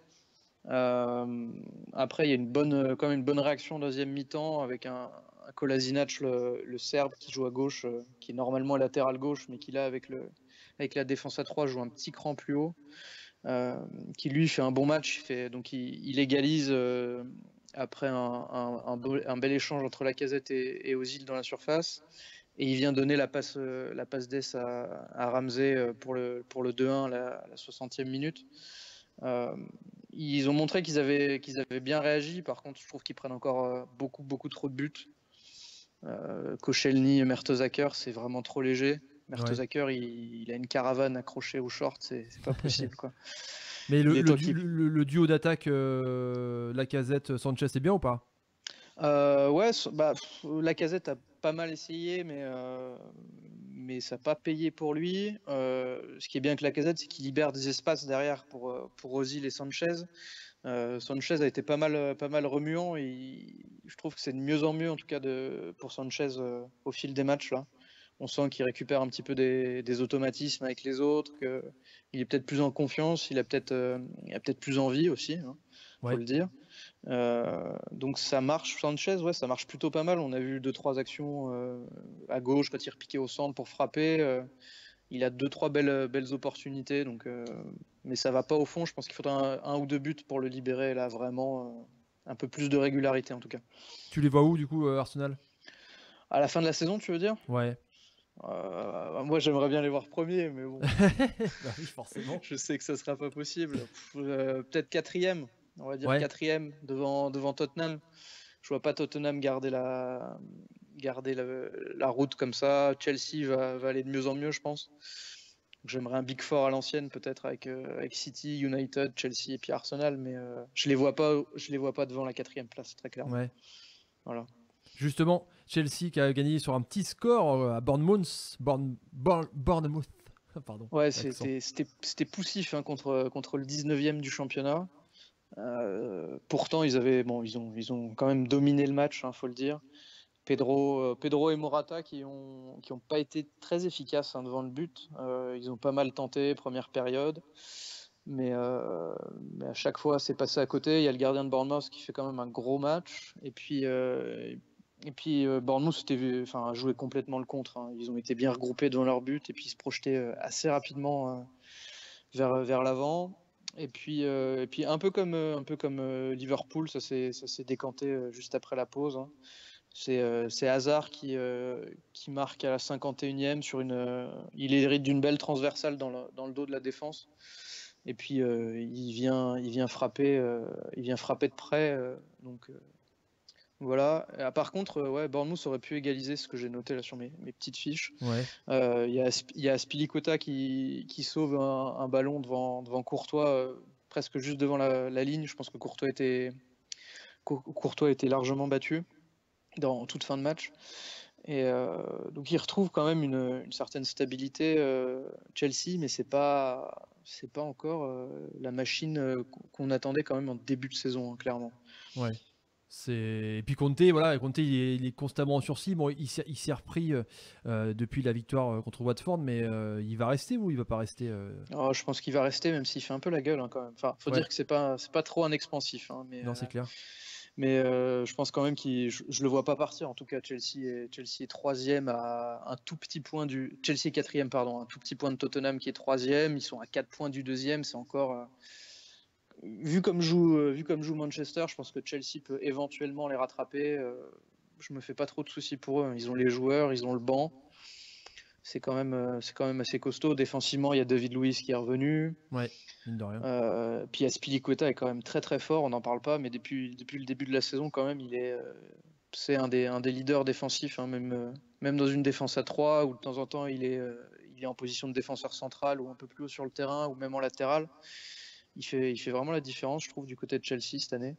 Euh, après, il y a une bonne, quand même une bonne réaction en deuxième mi-temps avec un, un Kolasinac, le, Serbe, qui joue à gauche, euh, qui est normalement latéral gauche, mais qui là, avec, le, avec la défense à 3, joue un petit cran plus haut. qui lui fait un bon match, fait, donc il, égalise après un, un, bel échange entre la casette et, et Ozil dans la surface et il vient donner la passe, euh, la passe d'ess à, à, Ramsey euh, pour le, pour le 2-1 la, la 60e minute. Euh, ils ont montré qu'ils avaient, qu'ils avaient bien réagi. Par contre, je trouve qu'ils prennent encore beaucoup, beaucoup trop de buts. Euh, et Mertesacker, c'est vraiment trop léger. Mertesacker, il, il, a une caravane accrochée au short, c'est pas possible. quoi. *laughs* Mais le, duo d'attaque, lacazette la casette, Sanchez, c'est bien ou pas ouais, bah, la casette a pas mal essayé, mais, euh, mais ça n'a pas payé pour lui. Euh, ce qui est bien avec la casette, c'est qu'il libère des espaces derrière pour, euh, pour Ozil et Sanchez. Sanchez a été pas mal, pas mal remuant. Et je trouve que c'est de mieux en mieux, en tout cas, de, pour Sanchez au fil des matchs. Là. On sent qu'il récupère un petit peu des, automatismes avec les autres, qu'il est peut-être plus en confiance, il a peut-être a peut plus envie aussi, il hein, faut le dire. Euh, donc ça marche, Sanchez, ouais, ça marche plutôt pas mal. On a vu 2 trois actions euh, à gauche, pas tir piqué au centre pour frapper. Euh, il a deux trois belles, belles opportunités, donc, mais ça va pas au fond. Je pense qu'il faudra un, ou deux buts pour le libérer là vraiment un peu plus de régularité en tout cas. Tu les vois où du coup Arsenal À la fin de la saison, tu veux dire Ouais. moi, j'aimerais bien les voir premiers, mais bon. *laughs* Bah forcément. Je sais que ça sera pas possible. Peut-être quatrième on va dire quatrième devant, devant Tottenham. Je vois pas Tottenham garder la, garder la, route comme ça. Chelsea va, va, aller de mieux en mieux, je pense. J'aimerais un Big Four à l'ancienne, peut-être avec, euh, avec City, United, Chelsea et puis Arsenal, mais euh, je les vois pas, je les vois pas devant la quatrième place, très clairement. Voilà. Justement, Chelsea qui a gagné sur un petit score euh, à Bournemouth. *laughs* Pardon, ouais, c'était poussif hein, contre, contre le 19e du championnat. Euh, pourtant, ils ils ont, quand même dominé le match, il hein, faut le dire. Pedro, euh, Pedro et Morata qui n'ont pas été très efficaces hein, devant le but. Euh, ils ont pas mal tenté première période, mais, à chaque fois c'est passé à côté. Il y a le gardien de Bournemouth qui fait quand même un gros match, et puis et puis Bournemouth était, a complètement le contre. Hein. Ils ont été bien regroupés devant leur but et puis se projetaient assez rapidement vers vers l'avant. Et puis, euh, puis un peu comme, euh, un peu comme euh, Liverpool, ça s'est décanté juste après la pause. Hein. C'est Hazard qui, qui marque à la 51e sur une. il hérite d'une belle transversale dans le, dos de la défense. Et puis il vient, il vient frapper, il vient frapper de près. donc voilà. Euh, par contre, euh, ouais, Bournemouth aurait pu égaliser ce que j'ai noté là sur mes, petites fiches. Euh, il y, a, Spilicota qui, sauve un, ballon devant, devant Courtois, presque juste devant la, ligne. Je pense que Courtois était, Courtois était largement battu dans toute fin de match. Et donc il retrouve quand même une, certaine stabilité Chelsea, mais c'est pas c'est pas encore la machine qu'on attendait quand même en début de saison, hein, clairement. Et puis Conte, voilà, il est, constamment en sursis. Bon, il s'est repris euh, euh, depuis la victoire euh, contre Watford, mais il va rester ou il va pas rester oh, Je pense qu'il va rester, même s'il fait un peu la gueule hein, quand Enfin, faut dire que c'est pas pas trop un expansif. Hein, mais, non, c'est clair. Mais je pense quand même que je, le vois pas partir. En tout cas, Chelsea est, Chelsea est troisième à un tout petit point du Chelsea pardon, un tout petit point de Tottenham qui est troisième. Ils sont à quatre points du deuxième. C'est encore vu comme joue euh, vu comme joue Manchester, je pense que Chelsea peut éventuellement les rattraper. Euh, je me fais pas trop de soucis pour eux. Hein. Ils ont les joueurs, ils ont le banc. C'est quand même euh, c'est quand même assez costaud. Défensivement, il y a David Luiz qui est revenu. Ouais, mine de rien. Euh, puis Aspilicueta est quand même très très fort. On n'en parle pas, mais depuis depuis le début de la saison, quand même, il est c'est un des, un des leaders défensifs, hein, même, même dans une défense à 3, où de temps en temps il est, il est en position de défenseur central ou un peu plus haut sur le terrain, ou même en latéral il fait, il fait vraiment la différence, je trouve, du côté de Chelsea cette année.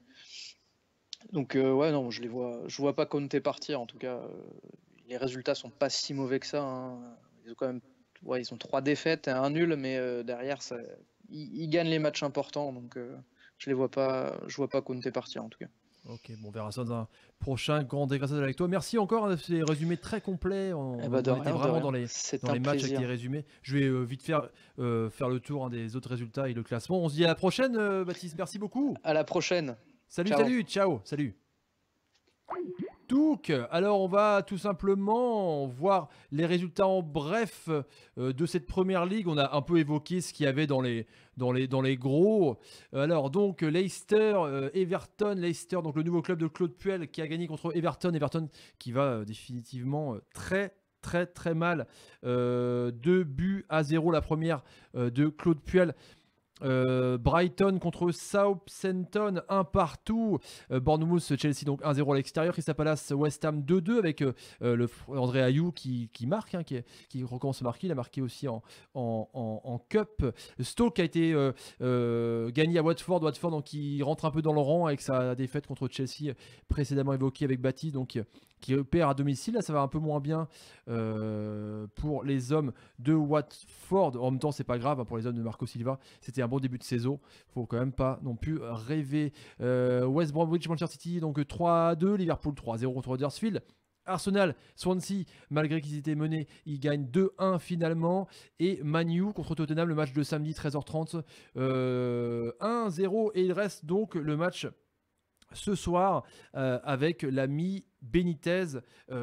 Donc euh, ouais, non, je les vois. Je vois pas Conte partir. En tout cas, euh, les résultats sont pas si mauvais que ça. Hein. Ils ont quand même, ouais, ils ont trois défaites et un nul, mais euh, derrière, ça, ils, gagnent les matchs importants. Donc je les vois pas. Je vois pas Conte partir en tout cas. Ok, bon, on verra ça dans un prochain grand de avec toi. Merci encore, de hein, ces résumés très complets. On, eh ben, vraiment dans les, matchs avec des résumés. Je vais euh, vite faire, euh, faire le tour hein, des autres résultats et le classement. On se dit à la prochaine, euh, Baptiste. Merci beaucoup. À la prochaine. Salut, salut, ciao, salut alors on va tout simplement voir les résultats en bref euh, de cette première ligue. On a un peu évoqué ce qu'il y avait dans les, dans les, dans les gros. Euh, alors donc Leicester, euh, Everton, Leicester, donc le nouveau club de Claude Puel qui a gagné contre Everton. Everton qui va définitivement très très très mal. deux buts à zéro la première de Claude Puel. Euh, Brighton contre Southampton, un partout. Euh, Bournemouth, Chelsea, donc 1-0 à l'extérieur. Crystal Palace, West Ham 2-2 avec euh, le André Ayou qui, marque, hein, qui, recommence à marquer. Il a marqué aussi en, en, Cup. Stoke a été gagné à Watford. Watford donc, qui rentre un peu dans le rang avec sa défaite contre Chelsea précédemment évoquée avec Batty, donc qui perd à domicile. Là, ça va un peu moins bien pour les hommes de Watford. En même temps, c'est pas grave hein, pour les hommes de Marco Silva. C'était un bon début de saison. Faut quand même pas non plus rêver. Euh, West Bromwich, Manchester City, donc 3-2, euh, Liverpool 3-0 contre Huddersfield. Arsenal, Swansea, malgré qu'ils étaient menés, ils gagnent 2-1 finalement. Et Manu contre Tottenham, le match de samedi 13h30, 1-0. Euh, et il reste donc le match ce soir avec l'ami Benitez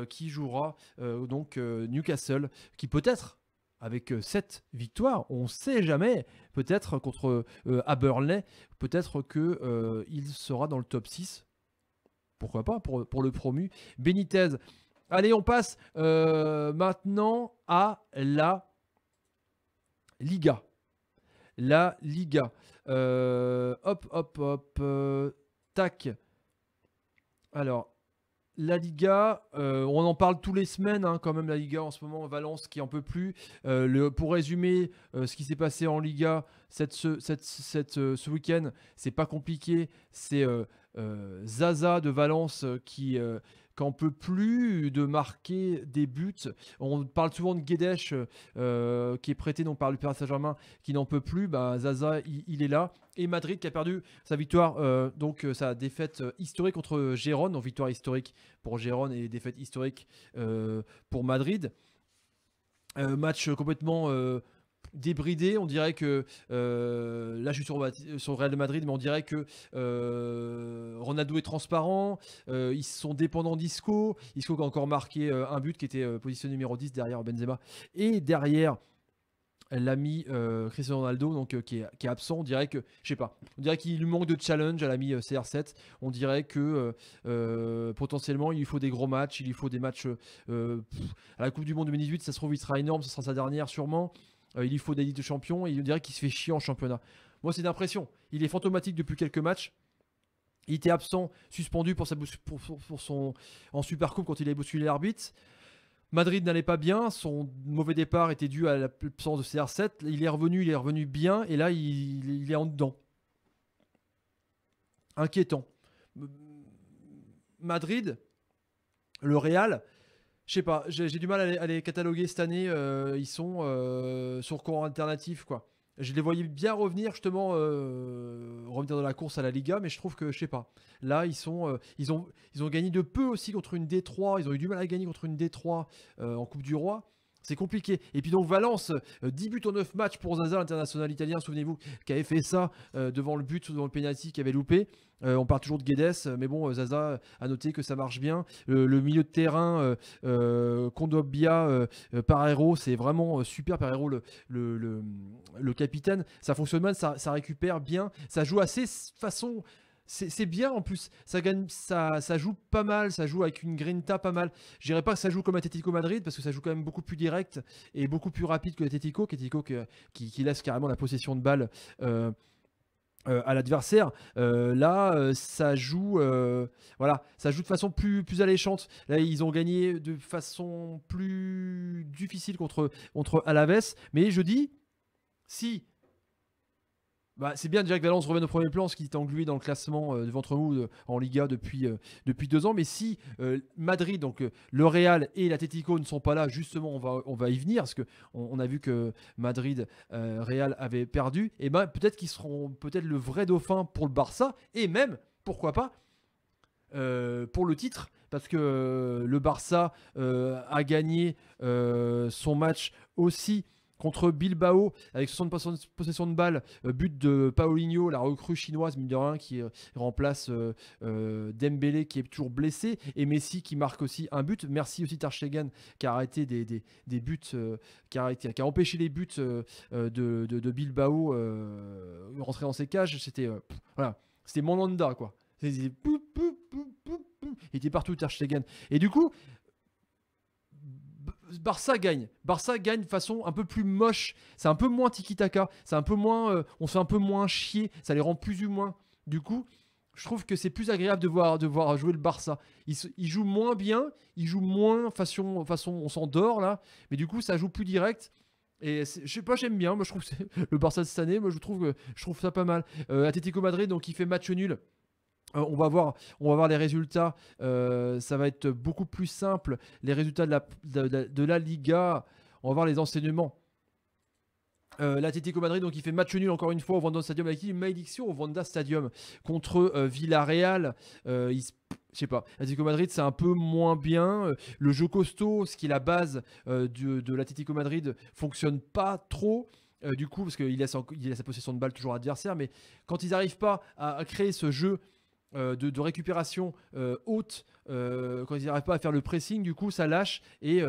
qui jouera donc Newcastle, qui peut-être avec cette euh, victoire, on ne sait jamais, peut-être contre euh, peut-être qu'il euh, il sera dans le top 6. Pourquoi pas pour, le promu Benitez. Allez, on passe euh, maintenant à la Liga. La Liga. hop, hop, hop. tac. Alors, la Liga, euh, on en parle tous les semaines hein, quand même la Liga en ce moment, Valence qui en peut plus. Euh, pour résumer euh, ce qui s'est passé en Liga cette, ce week-end, c'est pas compliqué, c'est Zaza de Valence qui qu'on peut plus de marquer des buts. On parle souvent de Guedes, euh, qui est prêté par le Paris Saint-Germain qui n'en peut plus. Bah, Zaza il, est là et Madrid qui a perdu sa victoire euh, donc euh, sa défaite historique contre Gérone, donc victoire historique pour Gérone et défaite historique pour Madrid. match complètement débridé. On dirait que euh, là, je suis sur, Real de Madrid, mais on dirait que euh, Ronaldo est transparent. Euh, ils sont dépendants d'Isco. Isco qui a encore marqué un but qui était position numéro 10 derrière Benzema et derrière l'ami Cristiano Ronaldo donc qui est, absent on dirait que je sais pas on dirait qu'il lui manque de challenge à l'ami CR7 on dirait que potentiellement il lui faut des gros matchs il lui faut des matchs à la Coupe du Monde 2018 ça se trouve il sera énorme ce sera sa dernière sûrement euh, il lui faut des ligues de champion et il dirait qu'il se fait chier en championnat. Moi, c'est l'impression. Il est fantomatique depuis quelques matchs. Il était absent, suspendu pour, sa, pour, son, en Supercoupe quand il a bousculé l'arbitre. Madrid n'allait pas bien, son mauvais départ était dû à l'absence de CR7. Il est revenu, il est revenu bien, et là, il, il est en dedans. Inquiétant. Madrid, le Real, je sais pas, j'ai du mal à les, cataloguer cette année. Euh, ils sont euh, sur courant alternatif, quoi. Je les voyais bien revenir justement euh, revenir dans la course à la Liga, mais je trouve que je sais pas. Là, ils sont, ils ont, ils ont gagné de peu aussi contre une D3. Ils ont eu du mal à gagner contre une D3 en Coupe du Roi. C'est compliqué. Et puis donc Valence, 10 buts en 9 matchs pour Zaza, l'international italien, souvenez-vous, qui avait fait ça devant le but, devant le penalty, qui avait loupé. Euh, on parle toujours de Guedes, euh, mais bon, euh, Zaza a noté que ça marche bien. le milieu de terrain, Condobia, Parero, c'est vraiment super. Parero, le, le, le, capitaine, ça fonctionne mal, ça, récupère bien, ça joue assez façon c'est bien en plus. Ça, gagne, ça, ça, joue pas mal, ça joue avec une grinta pas mal. Je dirais pas que ça joue comme Atlético Madrid parce que ça joue quand même beaucoup plus direct et beaucoup plus rapide que Atletico. qui, qui, laisse carrément la possession de balle euh, à l'adversaire. Euh, là, euh, ça joue, voilà, ça joue de façon plus, plus alléchante. Là, ils ont gagné de façon plus difficile contre, contre Alaves. Mais je dis, si bah, c'est bien déjà que Valence revienne au premier plan, ce qui est englué dans le classement de euh, du euh, en Liga depuis, euh, depuis deux ans. Mais si Madrid, donc le Real et l'Atletico ne sont pas là, justement, on va, on va y venir, parce qu'on on a vu que Madrid, Real avait perdu, et eh ben peut-être qu'ils seront peut-être le vrai dauphin pour le Barça, et même, pourquoi pas, pour le titre. Parce que le Barça a gagné son match aussi contre Bilbao avec 60 possession de balle, euh, but de Paulinho, la recrue chinoise, mine qui euh, remplace euh, Dembélé qui est toujours blessé, et Messi qui marque aussi un but. Merci aussi Tarchegan qui a arrêté des, buts, qui, a empêché les buts de, de, de, Bilbao rentrer dans ses cages. C'était voilà, c'était quoi. il était partout Ter Et du coup, Barça gagne. Barça gagne de façon un peu plus moche. C'est un peu moins tiki-taka. C'est un peu moins. Euh, on se fait un peu moins chier. Ça les rend plus ou moins. Du coup, je trouve que c'est plus agréable de voir, de voir jouer le Barça. il joue moins bien. il joue moins façon. façon on s'endort là. Mais du coup, ça joue plus direct. Et je sais pas, j'aime bien. Moi, je trouve *laughs* le Barça de cette année. Moi, je trouve, je trouve ça pas mal. Euh, Atletico Madrid, donc, il fait match nul. Euh, on, va voir, on va voir les résultats. Euh, ça va être beaucoup plus simple. Les résultats de la, de, la Liga. On va voir les enseignements. Euh, L'Atlético Madrid, donc il fait match nul encore une fois au Vanda Stadium. Avec qui Malédiction au Vanda Stadium contre Villarreal. il je sais pas. Atlético Madrid, c'est un peu moins bien. Le jeu costaud, ce qui est la base du, de l'Atlético Madrid, fonctionne pas trop. du coup, parce qu'il laisse, il possession de balle toujours adversaire mais quand ils n'arrivent pas à, créer ce jeu euh, de, récupération euh, haute euh, quand ils n'arrivent pas à faire le pressing, du coup ça lâche et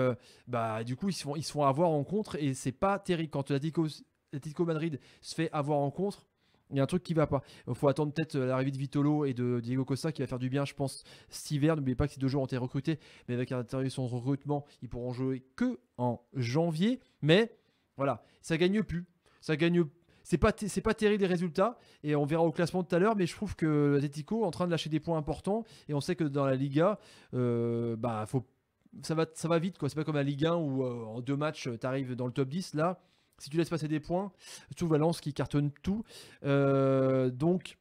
bah, du coup ils se, font, ils avoir en contre et c'est pas terrible. Quand tico Madrid se fait avoir en contre, il y a un truc qui va pas. Il faut attendre peut-être l'arrivée de Vitolo et de Diego Costa qui va faire du bien, je pense, cet hiver. N'oubliez pas que ces deux joueurs ont été recrutés, mais avec un son recrutement, ils pourront jouer que en janvier. Mais voilà, ça gagne plus. Ça gagne c'est pas, c'est pas terrible les résultats et on verra au classement tout à l'heure, mais je trouve que Atletico est en train de lâcher des points importants et on sait que dans la Liga, euh, bah, faut, ça, va, ça va vite. quoi. C'est pas comme la Ligue 1 où euh, en deux matchs, tu arrives dans le top 10. Là, si tu laisses passer des points, tout Valence qui cartonne tout. Euh, donc,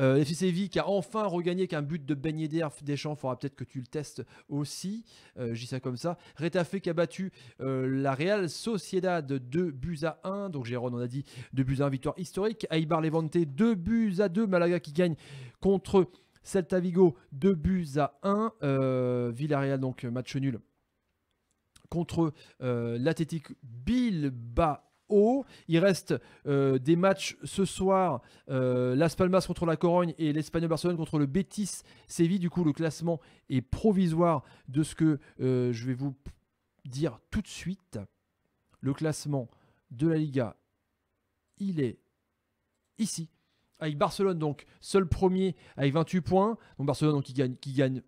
euh, FC Séville qui a enfin regagné qu'un but de Ben Yedder. Deschamps, faudra peut-être que tu le testes aussi. Euh, J'ai ça comme ça. Retafe qui a battu euh, la Real Sociedad 2 buts à 1. Donc Jérôme, on a dit 2 buts à 1, victoire historique. Aibar Levante 2 buts à 2. Malaga qui gagne contre Celta Vigo 2 buts à 1. Euh, Villarreal donc match nul contre l'Athétique l'Athletic Bilbao. Il reste euh, des matchs ce soir euh, Las Palmas contre la Corogne et l'Espagnol Barcelone contre le Betis Séville. Du coup, le classement est provisoire de ce que euh, je vais vous dire tout de suite. Le classement de la Liga, il est ici. Avec Barcelone, donc, seul premier avec 28 points. Donc, Barcelone donc, qui gagne, qui gagne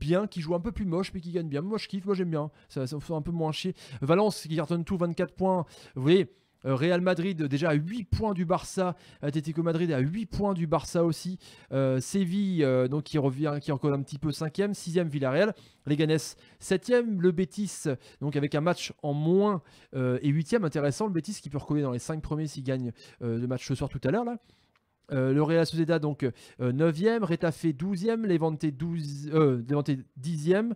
bien, qui joue un peu plus moche, mais qui gagne bien. Moi, je kiffe, moi, j'aime bien. Ça, me fait un peu moins chier. Valence, qui cartonne tout, 24 points. Vous voyez, euh, Real Madrid déjà à 8 points du Barça, Atletico Madrid à 8 points du Barça aussi, euh, Séville euh, donc qui revient, qui encore un petit peu 5e, 6e Villarreal, Leganes 7e, le Betis donc avec un match en moins et 8e intéressant, le Betis qui peut recoller dans les 5 premiers s'il gagne le match ce soir tout à l'heure là. Euh, le Real Sociedad, donc 9e, Retafe 12e, Levante, 12, euh, Levante 10e,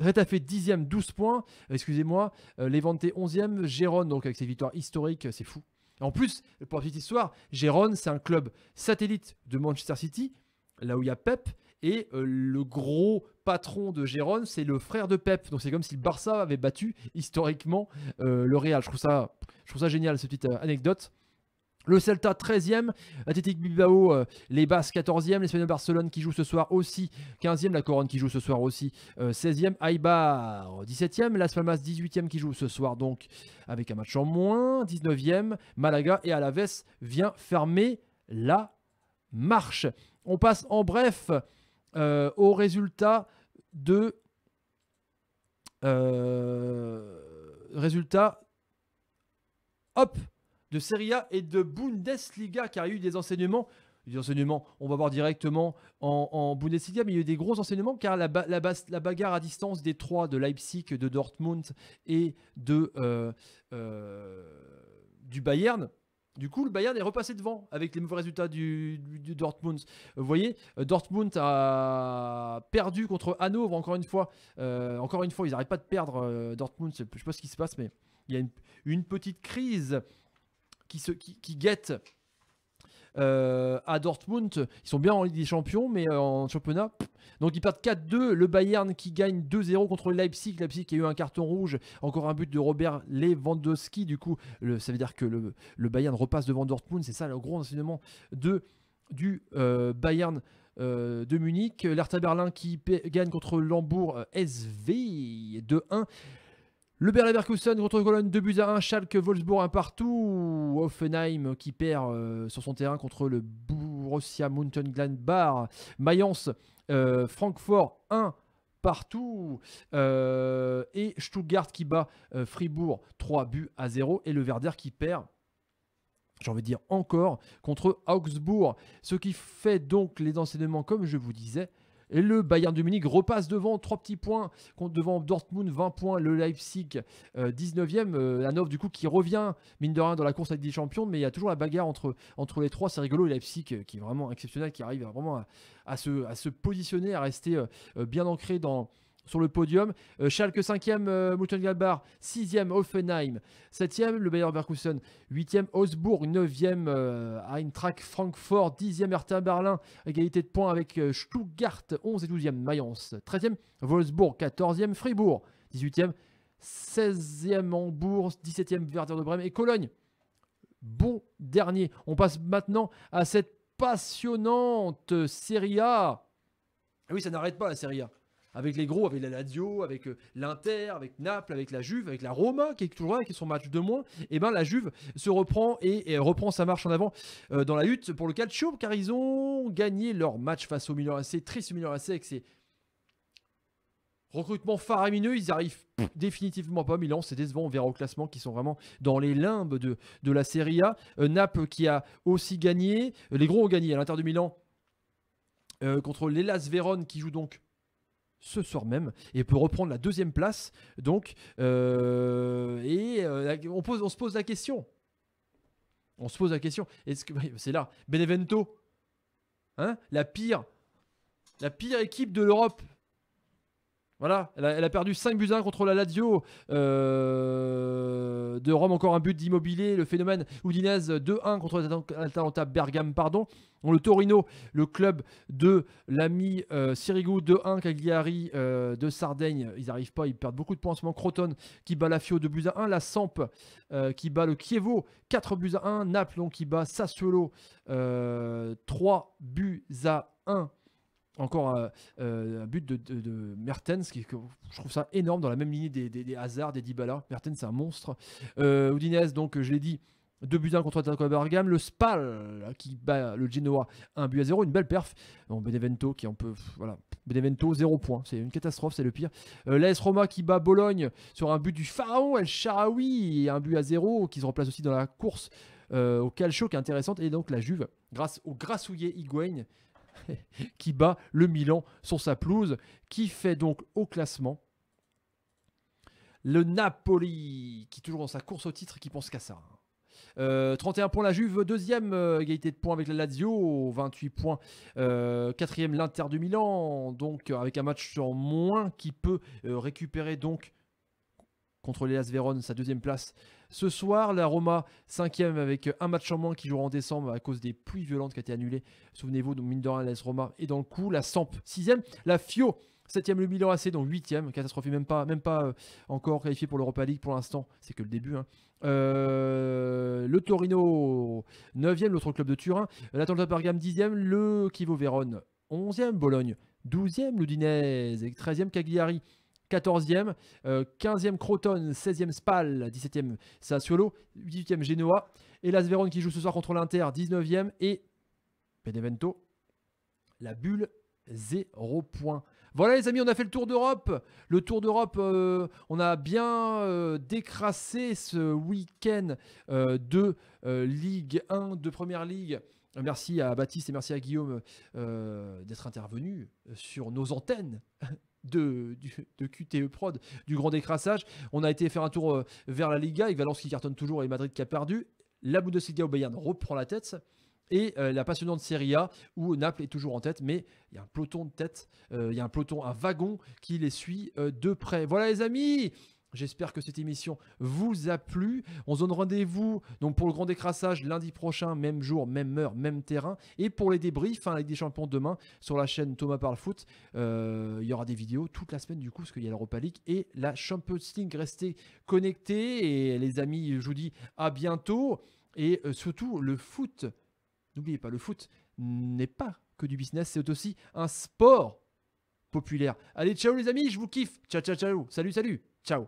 fait 10e, 12 points, excusez-moi, euh, Levante 11e, Gérone, donc avec ses victoires historiques, c'est fou. En plus, pour la petite histoire, Gérone, c'est un club satellite de Manchester City, là où il y a Pep, et euh, le gros patron de Gérone, c'est le frère de Pep. Donc c'est comme si le Barça avait battu historiquement le Real. je trouve ça génial, cette petite anecdote. Le Celta 13e, Athletic Bilbao, euh, les basses, 14e, l'Espagnol Barcelone qui joue ce soir aussi 15e, la Corone qui joue ce soir aussi 16e, Aibar 17e, Las Palmas 18e qui joue ce soir donc avec un match en moins, 19e, Malaga et Alaves vient fermer la marche. On passe en bref euh, au résultat de... Euh, résultat... Hop de Serie A et de Bundesliga, car il y a eu des enseignements. Des enseignements, on va voir directement en, Bundesliga, mais il y a eu des gros enseignements car la, la, bagarre à distance des trois de Leipzig, de Dortmund et de, euh, euh, du Bayern, du coup, le Bayern est repassé devant avec les mauvais résultats du, Dortmund. Vous voyez, euh, Dortmund a perdu contre Hanovre encore une fois. encore une fois, ils n'arrêtent pas de perdre Dortmund. Je ne sais pas ce qui se passe, mais il y a une petite crise qui, qui, guettent euh, à Dortmund. Ils sont bien en Ligue des Champions, mais euh, en championnat. Donc ils perdent 4-2. Le Bayern qui gagne 2-0 contre Leipzig. Leipzig qui a eu un carton rouge. Encore un but de Robert Lewandowski. Du coup, ça veut dire que le, Bayern repasse devant Dortmund. C'est ça le gros enseignement de, du euh, Bayern. de Munich, l'Hertha Berlin qui gagne contre Lambourg SV 2-1. Le Bayer contre Cologne 2 buts à 1, Schalke Wolfsburg 1 partout, Hoffenheim qui perd euh, sur son terrain contre le Borussia Mönchengladbach, Mayence euh, Francfort 1 partout euh, et Stuttgart qui bat Fribourg 3 buts à 0 et le Verder qui perd j'ai envie de dire encore contre Augsbourg, ce qui fait donc les enseignements comme je vous disais et le Bayern de Munich repasse devant trois petits points contre devant Dortmund 20 points, le Leipzig 19 ème la du coup qui revient mine de rien dans la course à des champions, mais il y a toujours la bagarre entre, entre les trois, c'est rigolo, et Leipzig euh, qui est vraiment exceptionnel, qui arrive vraiment à, se, à se, positionner, à rester euh, euh, bien ancré dans, sur le podium. Euh, Schalke 5e, euh, galbar 6e, Offenheim 7e, le Bayer Leverkusen 8e, Augsbourg 9e, euh, Eintracht Francfort 10e, Hertha Berlin, égalité de points avec euh, Stuttgart 11 et 12e, Mayence 13e, Wolfsburg 14e, Fribourg 18e, 16e Hambourg, 17e Werder de Brême et Cologne. Bon dernier. On passe maintenant à cette passionnante Serie A. Ah oui, ça n'arrête pas la Serie A avec les gros, avec la Lazio, avec euh, l'Inter, avec Naples, avec la Juve, avec la Roma qui est toujours là, qui est son match de moins, et eh ben la Juve se reprend et, reprend sa marche en avant euh, dans la lutte pour le calcio car ils ont gagné leur match face au Milan AC, très Milan AC avec ses recrutements faramineux, ils arrivent définitivement pas Milan, c'est décevant, on verra au classement qui sont vraiment dans les limbes de, la Serie A. Euh, Naples qui a aussi gagné, les gros ont gagné à l'Inter de Milan contre l'Elas Vérone qui joue donc ce soir même et peut reprendre la deuxième place. Donc, euh, et euh, on, pose, on se pose la question. On se pose la question. Est-ce que *laughs* c'est là Benevento, hein, la pire, la pire équipe de l'Europe voilà, elle a, perdu 5 buts à 1 contre la Lazio euh, de Rome, encore un but d'immobilier. Le phénomène Udinese 2-1 contre l'Atalanta Bergame, pardon. le Torino, le club de l'ami euh, Sirigu 2-1, Cagliari euh, de Sardaigne, ils n'arrivent pas, ils perdent beaucoup de points en ce moment. Croton qui bat la Fio 2 buts à 1, la Samp qui bat le Chievo 4 buts à 1, Naples qui bat Sassuolo 3 buts à 1 encore euh, un but de, Mertens, qui, je trouve ça énorme dans la même ligne des, hasards des Dibala. Mertens, c'est un monstre. Euh, donc je l'ai dit, deux buts 1 contre Atletico Bergame. Le Spal qui bat le Genoa un but à 0, une belle perf. Bon, Benevento qui en peut. Voilà, Benevento 0 points, c'est une catastrophe, c'est le pire. Euh, la Roma qui bat Bologne sur un but du Pharaon El Sharaoui, un but à 0, qui se remplace aussi dans la course. Euh, au calcio qui est intéressante et donc la Juve grâce au grassouillet Higuain *laughs* qui bat le Milan sur sa pelouse, qui fait donc au classement le Napoli, qui est toujours dans sa course au titre, qui pense qu'à ça. 31 euh, points la Juve, deuxième euh, égalité de points avec la Lazio, 28 points, euh, quatrième l'Inter de Milan, donc avec un match en moins qui peut récupérer donc contre l'Elas Véron, sa deuxième place ce soir. La Roma, cinquième avec un match en moins qui jouera en décembre à cause des pluies violentes qui a été annulé. Souvenez-vous, donc mine de Roma et dans le coup. La Samp, sixième. La Fio, septième. le Milan AC, donc huitième. catastrophe, même pas, même pas euh, encore qualifié pour l'Europa League pour l'instant, c'est que le début. Hein. Euh, le Torino neuvième. l'autre club de Turin, La par 10 dixième. le Kivo Vérone 11 Bologne douzième. Le l'Udinese 13 e Cagliari 14e, 15e euh, Croton, 16e Spal, 17e Sassuolo, 18e Genoa, et Las Vérone qui joue ce soir contre l'Inter, 19e, et Benevento, la bulle 0 points. Voilà les amis, on a fait le tour d'Europe. Le tour d'Europe, euh, on a bien euh, décrassé ce week-end de Ligue 1, de Première Ligue. Merci à Baptiste et merci à Guillaume d'être intervenu sur nos antennes *laughs* de, du, de, QTE Prod, du grand décrassage. On a été faire un tour euh, vers la Liga avec Valence qui cartonne toujours et Madrid qui a perdu. La Bundesliga au Bayern reprend la tête. Et euh, la passionnante Serie A où Naples est toujours en tête, mais il y a un peloton de tête, euh, il y a un peloton, un wagon qui les suit de près. Voilà les amis, J'espère que cette émission vous a plu. On se donne rendez-vous donc pour le grand décrassage lundi prochain, même jour, même heure, même terrain. Et pour les débriefs, avec hein, des champions demain sur la chaîne Thomas Parle Foot. Euh, il y aura des vidéos toute la semaine du coup, parce qu'il y a l'Europa League et la Champions League. Restez connectés. Et les amis, je vous dis à bientôt. Et euh, surtout, le foot, n'oubliez pas, le foot n'est pas que du business, c'est aussi un sport populaire. Allez, ciao les amis, je vous kiffe. Ciao, ciao, ciao. Salut, salut. Ciao.